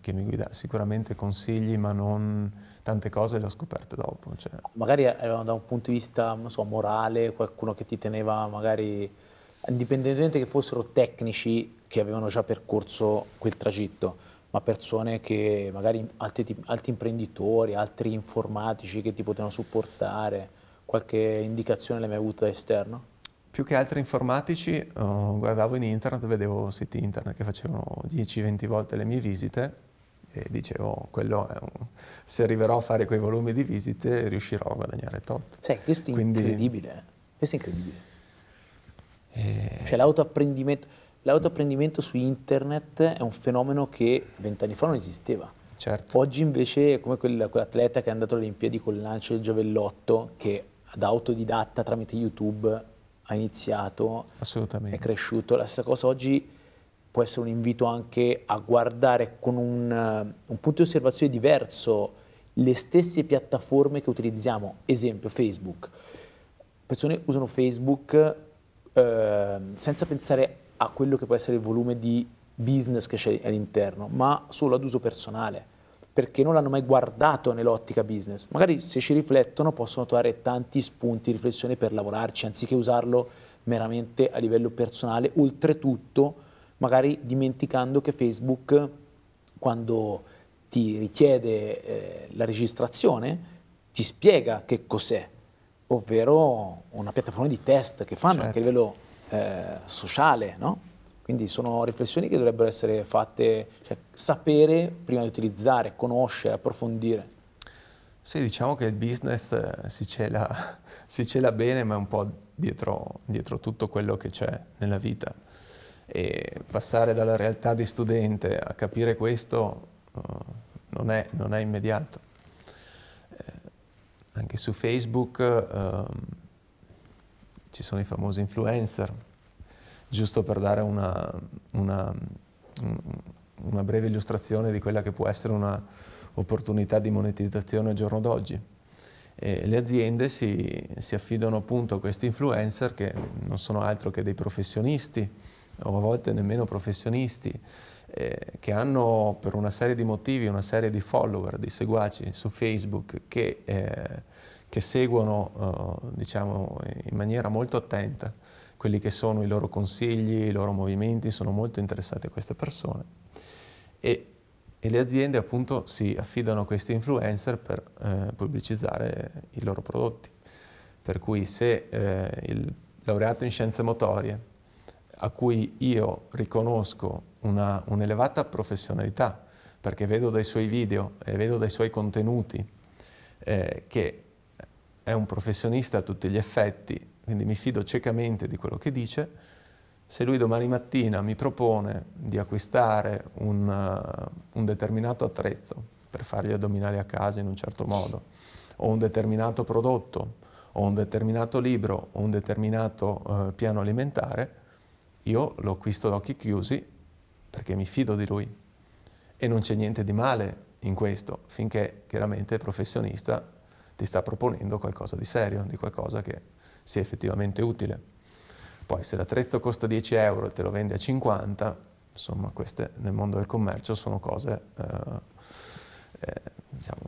che mi guidassero. sicuramente consigli, ma non tante cose le ho scoperte dopo. Cioè. Magari eh, da un punto di vista so, morale, qualcuno che ti teneva magari indipendentemente che fossero tecnici che avevano già percorso quel tragitto, ma persone che magari altri, altri imprenditori, altri informatici che ti potevano supportare, qualche indicazione l'hai mai avuta da esterno? Più che altri informatici, oh, guardavo in internet, vedevo siti internet che facevano 10-20 volte le mie visite e dicevo, oh, quello è un... se arriverò a fare quei volumi di visite riuscirò a guadagnare tot. Sì, questo è Quindi... incredibile, questo è incredibile. Eh, cioè l'autoapprendimento, l'autoapprendimento su internet è un fenomeno che vent'anni fa non esisteva. Certo. Oggi invece è come quel, quell'atleta che è andato alle Olimpiadi il lancio del giavellotto, che da autodidatta tramite YouTube ha iniziato, Assolutamente. è cresciuto. La stessa cosa oggi può essere un invito anche a guardare con un, un punto di osservazione diverso le stesse piattaforme che utilizziamo. Esempio, Facebook. Persone usano Facebook Ehm, senza pensare a quello che può essere il volume di business che c'è all'interno, ma solo ad uso personale, perché non l'hanno mai guardato nell'ottica business. Magari se ci riflettono possono trovare tanti spunti di riflessione per lavorarci, anziché usarlo meramente a livello personale, oltretutto magari dimenticando che Facebook quando ti richiede eh, la registrazione ti spiega che cos'è, ovvero una piattaforma di test che fanno certo. anche a certo. livello eh, sociale, no? Quindi sono riflessioni che dovrebbero essere fatte, cioè, sapere prima di utilizzare, conoscere, approfondire. Sì, diciamo che il business eh, si cela, si cela bene, ma è un po' dietro, dietro tutto quello che c'è nella vita. E passare dalla realtà di studente a capire questo uh, non, è, non è immediato. Anche su Facebook ehm, ci sono i famosi influencer, giusto per dare una, una, una breve illustrazione di quella che può essere un'opportunità di monetizzazione al giorno d'oggi. le aziende si, si, affidano appunto a questi influencer che non sono altro che dei professionisti o a volte nemmeno professionisti, eh, che hanno per una serie di motivi una serie di follower, di seguaci su Facebook che, eh, che seguono eh, diciamo, in maniera molto attenta quelli che sono i loro consigli, i loro movimenti, sono molto interessati a queste persone e, e le aziende appunto si affidano a questi influencer per eh, pubblicizzare i loro prodotti. Per cui se eh, il laureato in scienze motorie a cui io riconosco una, un'elevata professionalità, perché vedo dai suoi video e vedo dai suoi contenuti eh, che è un professionista a tutti gli effetti, quindi mi fido ciecamente di quello che dice, se lui domani mattina mi propone di acquistare un, uh, un determinato attrezzo per fare gli addominali a casa in un certo modo, o un determinato prodotto, o un determinato libro, o un determinato uh, piano alimentare, io lo acquisto ad occhi chiusi perché mi fido di lui e non c'è niente di male in questo, finché chiaramente il professionista ti sta proponendo qualcosa di serio, di qualcosa che sia effettivamente utile. Poi se l'attrezzo costa 10 euro e te lo vende a 50, insomma queste nel mondo del commercio sono cose eh, eh, diciamo,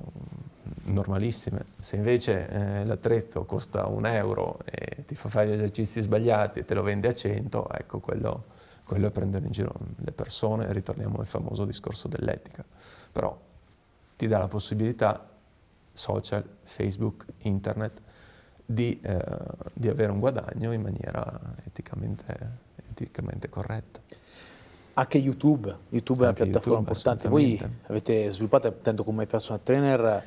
normalissime. Se invece eh, l'attrezzo costa un euro e ti fa fare gli esercizi sbagliati e te lo vende a 100, ecco quello, quello è prendere in giro le persone, ritorniamo al famoso discorso dell'etica. Però ti dà la possibilità, social, Facebook, internet, di, eh, di avere un guadagno in maniera eticamente, eticamente corretta anche YouTube, YouTube è una piattaforma YouTube, importante. Voi avete sviluppato, tanto come personal trainer,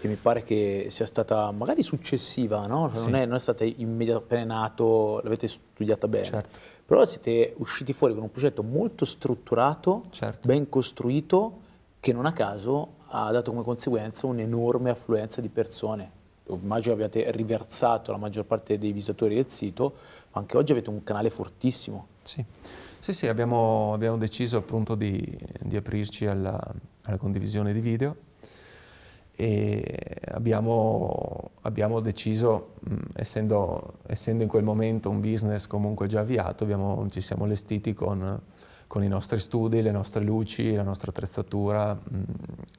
che mi pare che sia stata magari successiva, no? Cioè sì. non, è, non, è, stata immediata appena nato, l'avete studiata bene. Certo. Però siete usciti fuori con un progetto molto strutturato, certo. ben costruito, che non a caso ha dato come conseguenza un'enorme affluenza di persone. Immagino abbiate riversato la maggior parte dei visitatori del sito, ma anche oggi avete un canale fortissimo. Sì, sì, sì abbiamo, abbiamo, deciso appunto di, di aprirci alla, alla condivisione di video e abbiamo, abbiamo deciso, mh, mm, essendo, essendo, in quel momento un business comunque già avviato, abbiamo, ci siamo allestiti con, con, i nostri studi, le nostre luci, la nostra attrezzatura, mh, mm,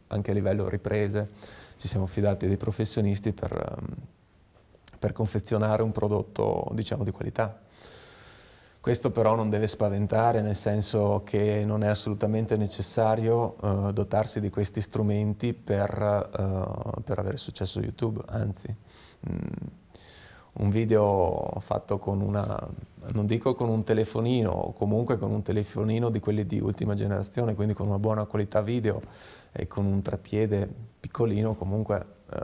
anche a livello riprese, ci siamo fidati dei professionisti per, mh, mm, per confezionare un prodotto diciamo di qualità. Questo però non deve spaventare, nel senso che non è assolutamente necessario eh, dotarsi di questi strumenti per, eh, per avere successo YouTube, anzi. Mh, mm, un video fatto con una, non dico con un telefonino, comunque con un telefonino di quelli di ultima generazione, quindi con una buona qualità video e con un treppiede piccolino comunque eh,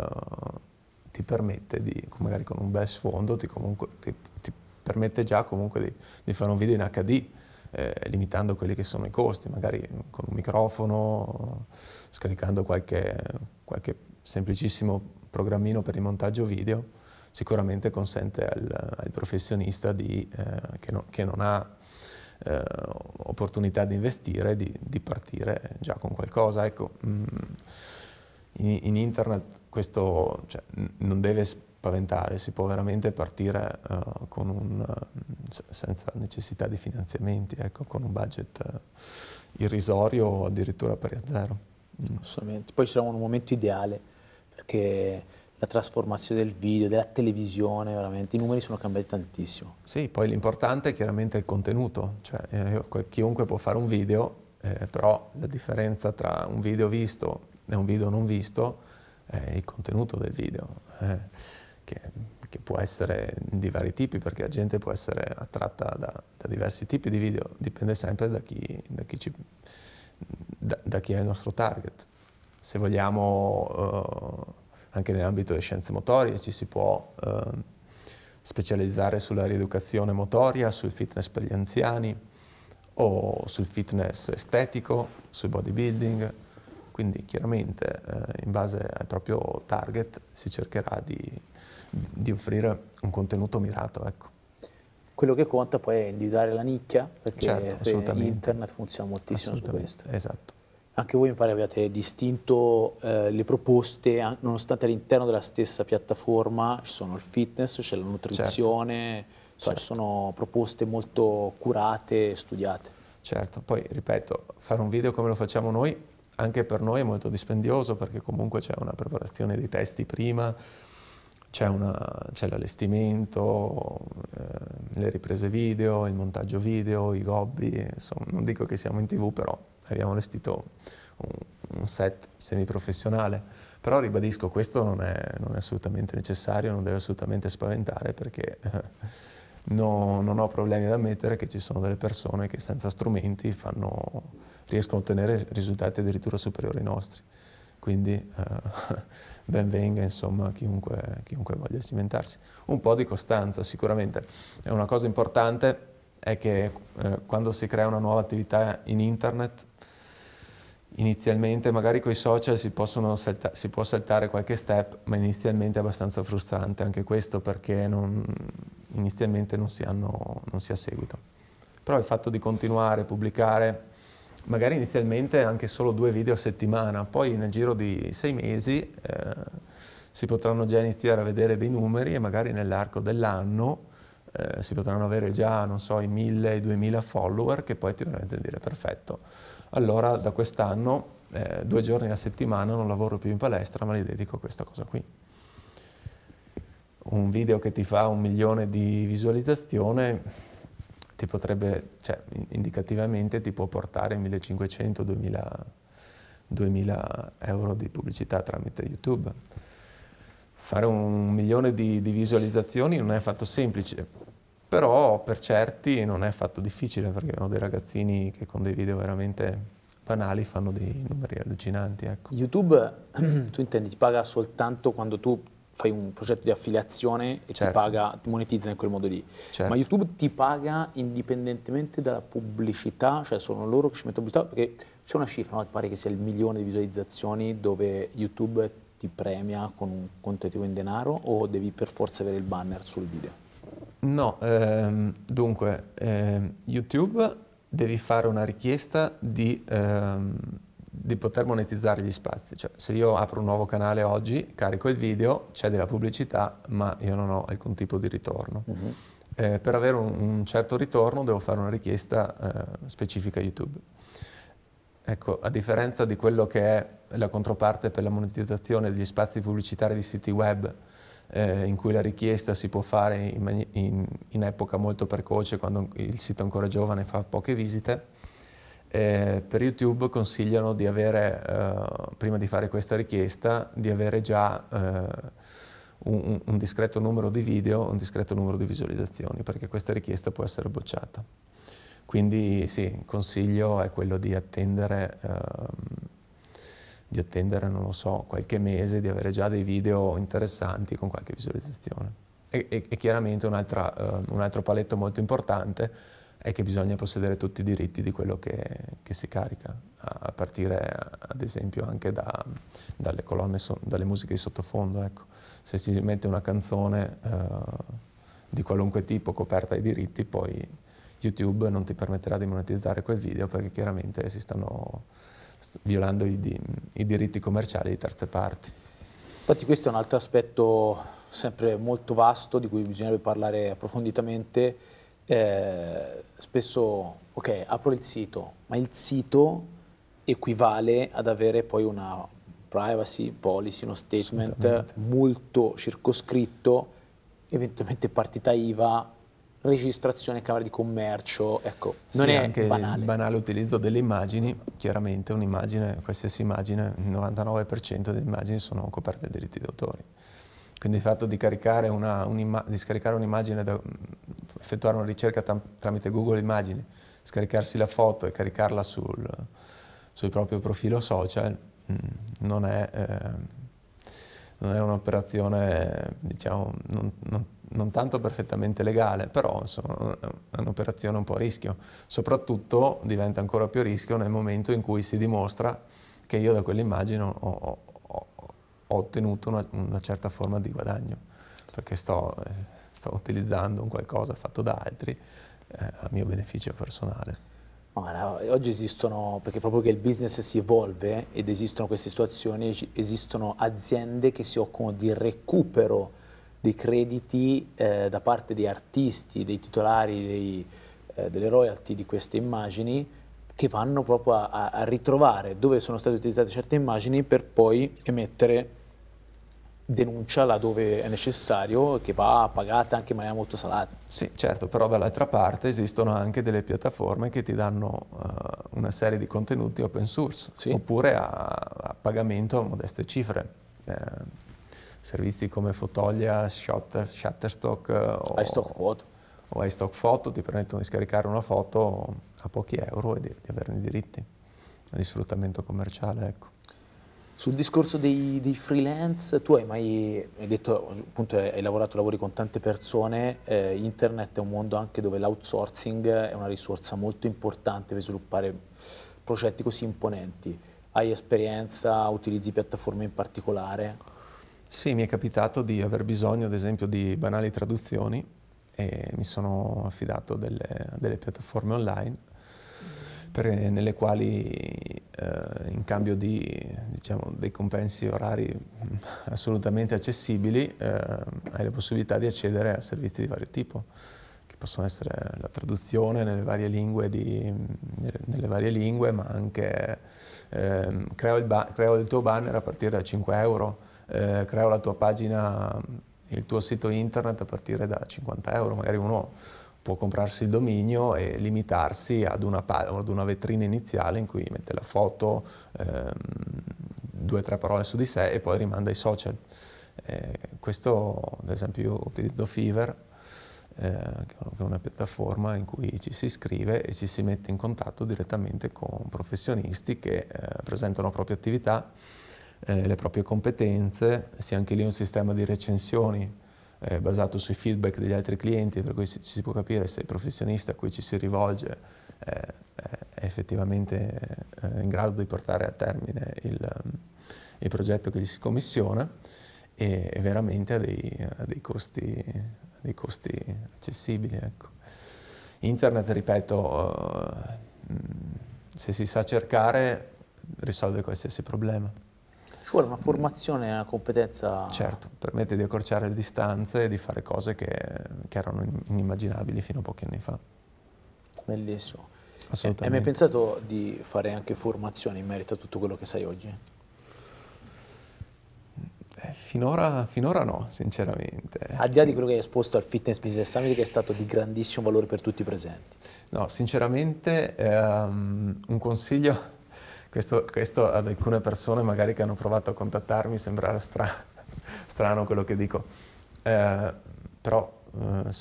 ti permette di, magari con un bel sfondo, ti, comunque, ti permette già comunque di, di fare un video in HD, eh, limitando quelli che sono i costi, magari con un microfono, scaricando qualche, qualche semplicissimo programmino per il montaggio video, sicuramente consente al, al professionista di, eh, che, no, che, non ha eh, opportunità di investire, di, di, partire già con qualcosa. Ecco, mh, mm, in, in, internet questo cioè, non deve spaventare, si può veramente partire uh, un, eh, senza necessità di finanziamenti, ecco, con un budget uh, irrisorio o addirittura pari a zero. Mm. Assolutamente, poi siamo in un momento ideale perché la trasformazione del video, della televisione, veramente i numeri sono cambiati tantissimo. Sì, poi l'importante è chiaramente il contenuto, cioè eh, chiunque può fare un video, eh, però la differenza tra un video visto e un video non visto è il contenuto del video. Eh che, che, può essere di vari tipi, perché la gente può essere attratta da, da diversi tipi di video, dipende sempre da chi, da chi, ci, da, chi è il nostro target. Se vogliamo, eh, anche nell'ambito delle scienze motorie, ci si può eh, specializzare sulla rieducazione motoria, sul fitness per gli anziani o sul fitness estetico, sul bodybuilding, quindi chiaramente eh, in base al proprio target si cercherà di di offrire un contenuto mirato. Ecco. Quello che conta poi è individuare la nicchia, perché certo, internet funziona moltissimo su questo. Esatto. Anche voi mi pare abbiate distinto eh, le proposte, nonostante all'interno della stessa piattaforma ci sono il fitness, c'è la nutrizione, certo. so, certo. ci sono proposte molto curate e studiate. Certo, poi ripeto, fare un video come lo facciamo noi, anche per noi è molto dispendioso perché comunque c'è una preparazione dei testi prima, c'è, l'allestimento, eh, le riprese video, il montaggio video, i gobbi, insomma, non dico che siamo in tv, però abbiamo allestito un, un set semiprofessionale. Però ribadisco, questo non è, non è, assolutamente necessario, non deve assolutamente spaventare perché eh, no, non ho problemi ad ammettere che ci sono delle persone che senza strumenti fanno, riescono a ottenere risultati addirittura superiori ai nostri. Quindi eh, ben venga insomma chiunque, chiunque voglia cimentarsi. Un po' di costanza sicuramente è una cosa importante è che eh, quando si crea una nuova attività in internet, inizialmente magari con i social si, salta- si, può saltare qualche step, ma inizialmente è abbastanza frustrante anche questo perché non, inizialmente non si, hanno, non si ha seguito. Però il fatto di continuare, a pubblicare, magari inizialmente anche solo due video a settimana, poi nel giro di sei mesi eh, si potranno già iniziare a vedere dei numeri e magari nell'arco dell'anno eh, si potranno avere già, non so, i 1000, i 2000 follower che poi ti veramente dire perfetto. Allora da quest'anno eh, due giorni a settimana non lavoro più in palestra ma li dedico a questa cosa qui. Un video che ti fa un milione di visualizzazioni ti potrebbe, cioè, indicativamente ti può portare 1500-2000 2000 euro di pubblicità tramite YouTube. Fare un milione di, di, visualizzazioni non è affatto semplice, però per certi non è affatto difficile perché ho dei ragazzini che con dei video veramente banali fanno dei numeri allucinanti. Ecco. YouTube, tu intendi, ti paga soltanto quando tu fai un progetto di affiliazione e certo. ti paga, ti monetizza in quel modo lì. Certo. Ma YouTube ti paga indipendentemente dalla pubblicità, cioè sono loro che ci mettono pubblicità, perché c'è una cifra, no? pare che sia il milione di visualizzazioni dove YouTube ti premia con un quantitativo in denaro o devi per forza avere il banner sul video? No, ehm, dunque, ehm, YouTube devi fare una richiesta di... Ehm, di poter monetizzare gli spazi. Cioè, se io apro un nuovo canale oggi, carico il video, c'è della pubblicità, ma io non ho alcun tipo di ritorno. Uh-huh. Eh, per avere un, un, certo ritorno devo fare una richiesta eh, specifica a YouTube. Ecco, a differenza di quello che è la controparte per la monetizzazione degli spazi pubblicitari di siti web, eh, in cui la richiesta si può fare in, in, in epoca molto precoce, quando il sito è ancora giovane e fa poche visite, eh, per YouTube consigliano di avere, eh, prima di fare questa richiesta, di avere già eh, un, un, discreto numero di video, un discreto numero di visualizzazioni, perché questa richiesta può essere bocciata. Quindi sì, il consiglio è quello di attendere, ehm, di attendere, non lo so, qualche mese, di avere già dei video interessanti con qualche visualizzazione. E, e, e chiaramente un, eh, un altro paletto molto importante è che bisogna possedere tutti i diritti di quello che, che si carica, a partire ad esempio anche da, dalle colonne, so, dalle musiche di sottofondo. Ecco. Se si mette una canzone eh, di qualunque tipo coperta ai diritti, poi YouTube non ti permetterà di monetizzare quel video perché chiaramente si stanno violando i, i diritti commerciali di terze parti. Infatti questo è un altro aspetto sempre molto vasto di cui bisognerebbe parlare approfonditamente. Eh, spesso, ok, apro il sito, ma il sito equivale ad avere poi una privacy policy, uno statement molto circoscritto, eventualmente partita IVA, registrazione Camera di Commercio, ecco, non sì, è anche banale. il banale utilizzo delle immagini, chiaramente un'immagine, qualsiasi immagine, il 99% delle immagini sono coperte da diritti d'autore. Quindi il fatto di, una, un di scaricare un'immagine, effettuare una ricerca tramite Google Immagini, scaricarsi la foto e caricarla sul, sul proprio profilo social mm, non è, eh, non è un'operazione, diciamo, non, non, non, tanto perfettamente legale, però insomma, è un'operazione un po' a rischio. Soprattutto diventa ancora più a rischio nel momento in cui si dimostra che io da quell'immagine ho ho ottenuto una, una certa forma di guadagno, perché sto, eh, sto utilizzando un qualcosa fatto da altri eh, a mio beneficio personale. Allora, oggi esistono, perché proprio che il business si evolve ed esistono queste situazioni, esistono aziende che si occupano di recupero dei crediti eh, da parte dei artisti, dei titolari dei, eh, delle royalty di queste immagini che vanno proprio a, a ritrovare dove sono state utilizzate certe immagini per poi emettere denuncia laddove è necessario che va pagata anche in maniera molto salata. Sì, certo, però dall'altra parte esistono anche delle piattaforme che ti danno uh, una serie di contenuti open source, sì. oppure a, a, pagamento a modeste cifre. Eh, servizi come Fotoglia, Shutter, Shutterstock eh, o iStock Photo. o iStock Photo ti permettono di scaricare una foto a pochi euro e di, di averne i diritti di sfruttamento commerciale. Ecco. Sul discorso dei, dei, freelance, tu hai mai hai detto, appunto, hai lavorato, lavori con tante persone, eh, internet è un mondo anche dove l'outsourcing è una risorsa molto importante per sviluppare progetti così imponenti. Hai esperienza, utilizzi piattaforme in particolare? Sì, mi è capitato di aver bisogno, ad esempio, di banali traduzioni e mi sono affidato a delle, delle piattaforme online per, nelle quali eh, in cambio di diciamo, dei compensi orari mm, assolutamente accessibili eh, hai la possibilità di accedere a servizi di vario tipo che possono essere la traduzione nelle varie lingue, di, mm, nelle varie lingue ma anche eh, creo, il creo, il tuo banner a partire da 5 euro, eh, creo la tua pagina, il tuo sito internet a partire da 50 euro, magari uno può comprarsi il dominio e limitarsi ad una, ad una vetrina iniziale in cui mette la foto, ehm, due o tre parole su di sé e poi rimanda ai social. Eh, questo, ad esempio, io utilizzo Fever, eh, che è una piattaforma in cui ci si iscrive e ci si mette in contatto direttamente con professionisti che eh, presentano la propria attività, eh, le proprie competenze, sia anche lì un sistema di recensioni eh, basato sui feedback degli altri clienti, per cui ci si può capire se il professionista a cui ci si rivolge eh, è effettivamente eh, in grado di portare a termine il, il progetto che gli si commissiona e, veramente ha dei, a dei, costi, dei costi, accessibili. Ecco. Internet, ripeto, eh, se si sa cercare risolve qualsiasi problema. Ci vuole una formazione una competenza... Certo, permette di accorciare le distanze e di fare cose che, che erano inimmaginabili fino a pochi anni fa. Bellissimo. Assolutamente. Eh, e, hai mai pensato di fare anche formazione in merito a tutto quello che sai oggi? Eh, finora, finora, no, sinceramente. Al di là di quello che hai esposto al Fitness Business Summit, che è stato di grandissimo valore per tutti i presenti. No, sinceramente ehm, un consiglio questo, questo, ad alcune persone magari che hanno provato a contattarmi sembrerà stra strano quello che dico, eh, però eh,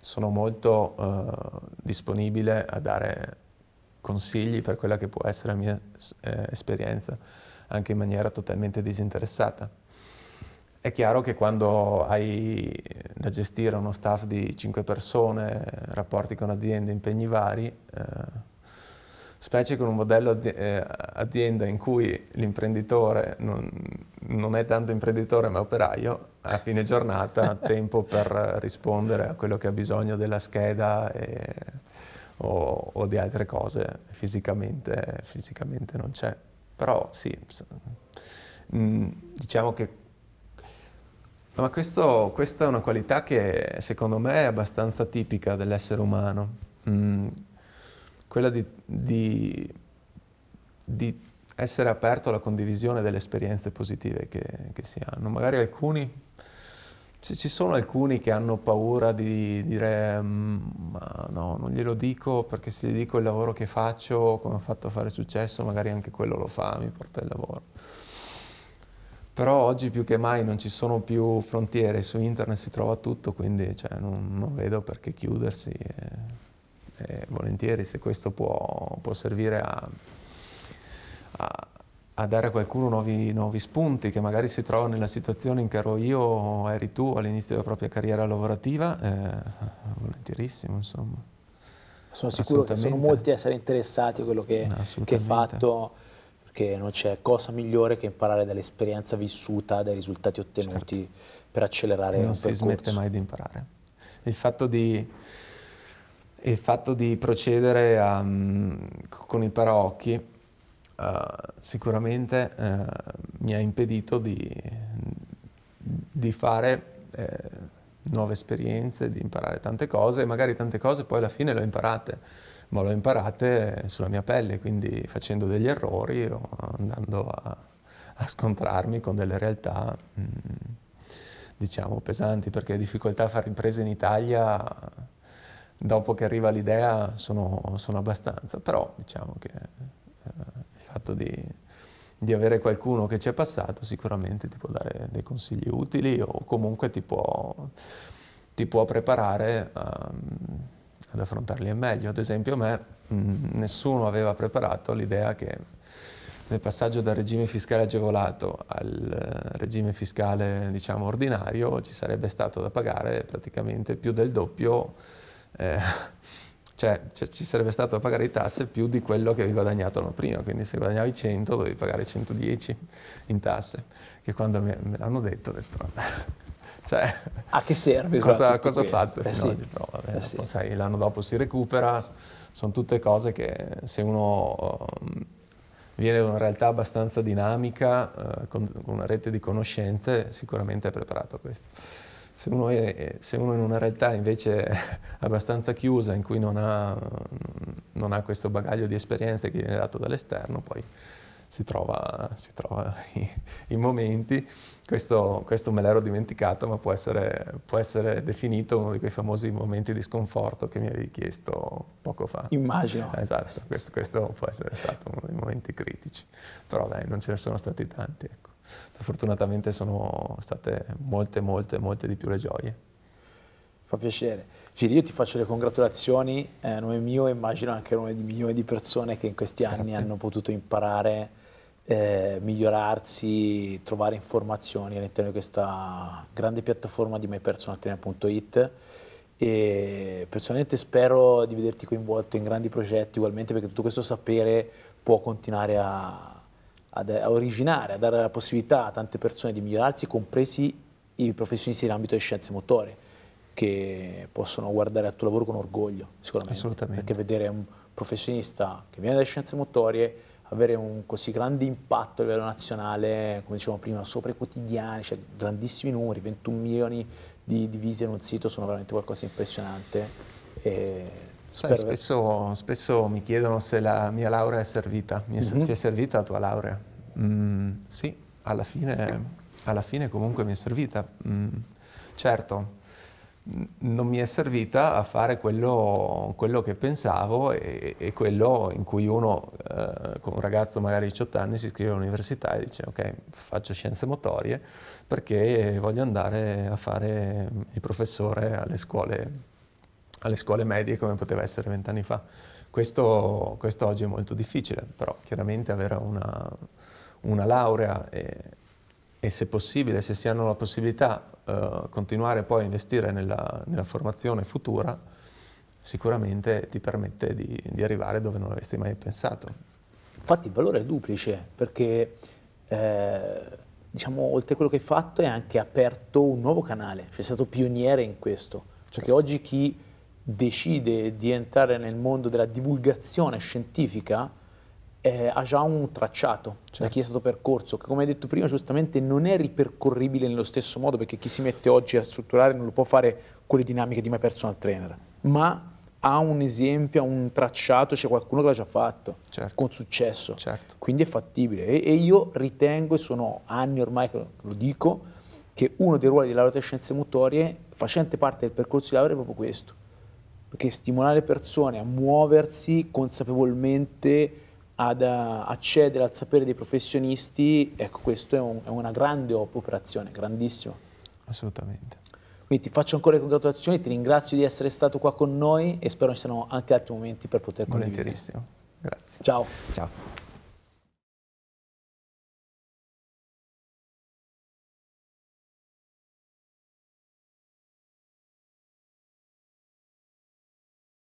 sono molto eh, disponibile a dare consigli per quella che può essere la mia eh, esperienza, anche in maniera totalmente disinteressata. È chiaro che quando hai da gestire uno staff di 5 persone, rapporti con aziende, impegni vari, eh, specie con un modello eh, azienda in cui l'imprenditore non, non, è tanto imprenditore ma operaio, a fine giornata ha tempo per rispondere a quello che ha bisogno della scheda e, o, o, di altre cose, fisicamente, fisicamente non c'è. Però sì, mm, diciamo che... Ma questo, questa è una qualità che secondo me è abbastanza tipica dell'essere umano. Mm, quella di, di, di essere aperto alla condivisione delle esperienze positive che, che si hanno. Magari alcuni, ci sono alcuni che hanno paura di dire mm, ma no, non glielo dico perché se gli dico il lavoro che faccio, come ho fatto a fare successo, magari anche quello lo fa, mi porta il lavoro. Però oggi più che mai non ci sono più frontiere, su internet si trova tutto, quindi cioè, non, non, vedo perché chiudersi. E eh, volentieri se questo può, può servire a, a, a, dare a qualcuno nuovi, nuovi, spunti che magari si trova nella situazione in cui ero io o eri tu all'inizio della propria carriera lavorativa, eh, volentierissimo insomma. Sono sicuro che sono molti a essere interessati a quello che, che hai fatto, perché non c'è cosa migliore che imparare dall'esperienza vissuta, dai risultati ottenuti certo. per accelerare non il percorso. Non si smette mai di imparare. Il fatto di e il fatto di procedere a, ehm, con i paraocchi uh, sicuramente uh, mi ha impedito di, di fare eh, nuove esperienze, di imparare tante cose e magari tante cose poi alla fine le ho imparate, ma le ho imparate sulla mia pelle, quindi facendo degli errori o andando a, a scontrarmi con delle realtà mh, mm, diciamo pesanti, perché difficoltà a fare imprese in Italia dopo che arriva l'idea sono, sono, abbastanza, però diciamo che eh, il fatto di, di, avere qualcuno che ci è passato sicuramente ti può dare dei consigli utili o comunque ti può, ti può preparare a, ehm, ad affrontarli al meglio. Ad esempio a me mh, mm, nessuno aveva preparato l'idea che nel passaggio dal regime fiscale agevolato al eh, regime fiscale diciamo ordinario ci sarebbe stato da pagare praticamente più del doppio eh, cioè, cioè, ci sarebbe stato da pagare di tasse più di quello che avevi guadagnato l'anno prima, quindi se guadagnavi 100 dovevi pagare 110 in tasse, che quando me, me l'hanno detto ho detto cioè, a che serve? Cosa, cosa fatto? Eh sì. però, vabbè, eh sì. sai, l'anno dopo si recupera, sono tutte cose che se uno um, viene da una realtà abbastanza dinamica, uh, con una rete di conoscenze, sicuramente è preparato a questo. Se uno, è, se uno, è, in una realtà invece abbastanza chiusa, in cui non ha, non ha questo bagaglio di esperienze che viene dato dall'esterno, poi si trova, si trova i, i, momenti. Questo, questo me l'ero dimenticato, ma può essere, può essere, definito uno di quei famosi momenti di sconforto che mi avevi chiesto poco fa. Immagino. Esatto, questo, questo può essere stato uno dei momenti critici, però dai, non ce ne sono stati tanti. Ecco fortunatamente sono state molte, molte, molte di più le gioie. Fa piacere. Giri, io ti faccio le congratulazioni eh, a nome mio e immagino anche a nome di milioni di persone che in questi anni Grazie. hanno potuto imparare, eh, migliorarsi, trovare informazioni all'interno di questa grande piattaforma di mypersonaltrainer.it e personalmente spero di vederti coinvolto in grandi progetti ugualmente perché tutto questo sapere può continuare a, ad, a originare, a dare la possibilità a tante persone di migliorarsi, compresi i professionisti nell'ambito delle scienze motorie, che possono guardare al tuo lavoro con orgoglio, sicuramente. Assolutamente. Perché vedere un professionista che viene dalle scienze motorie avere un così grande impatto a livello nazionale, come dicevamo prima, sopra i quotidiani, cioè grandissimi numeri, 21 milioni di visite in un sito sono veramente qualcosa di impressionante. E Sai, spesso, spesso, mi chiedono se la mia laurea è servita. Mi è, mm -hmm. Ti è servita la tua laurea? Mm, sì, alla fine, alla fine, comunque mi è servita. Mm, certo, non mi è servita a fare quello, quello che pensavo e, e, quello in cui uno, eh, con un ragazzo magari di 18 anni, si iscrive all'università e dice ok, faccio scienze motorie perché voglio andare a fare il professore alle scuole alle scuole medie come poteva essere vent'anni fa. Questo, questo, oggi è molto difficile, però chiaramente avere una, una laurea e, e, se possibile, se si hanno la possibilità, eh, continuare poi a investire nella, nella, formazione futura, sicuramente ti permette di, di arrivare dove non avresti mai pensato. Infatti il valore è duplice perché eh, diciamo oltre a quello che hai fatto è anche aperto un nuovo canale, sei stato pioniere in questo, cioè certo. che oggi chi decide di entrare nel mondo della divulgazione scientifica eh, ha già un tracciato certo. da chi è stato percorso, che come hai detto prima giustamente non è ripercorribile nello stesso modo perché chi si mette oggi a strutturare non lo può fare con le dinamiche di my personal trainer, ma ha un esempio, ha un tracciato, c'è qualcuno che l'ha già fatto certo. con successo, certo. quindi è fattibile e, e io ritengo, e sono anni ormai che lo dico, che uno dei ruoli della laurea in scienze motorie facente parte del percorso di laurea è proprio questo, perché stimolare le persone a muoversi consapevolmente, ad eh, accedere al sapere dei professionisti, ecco, questo è, un, è, una grande operazione, grandissima. Assolutamente. Quindi ti faccio ancora le congratulazioni, ti ringrazio di essere stato qua con noi e spero ci siano anche altri momenti per poter condividere. Grazie. Ciao. Ciao.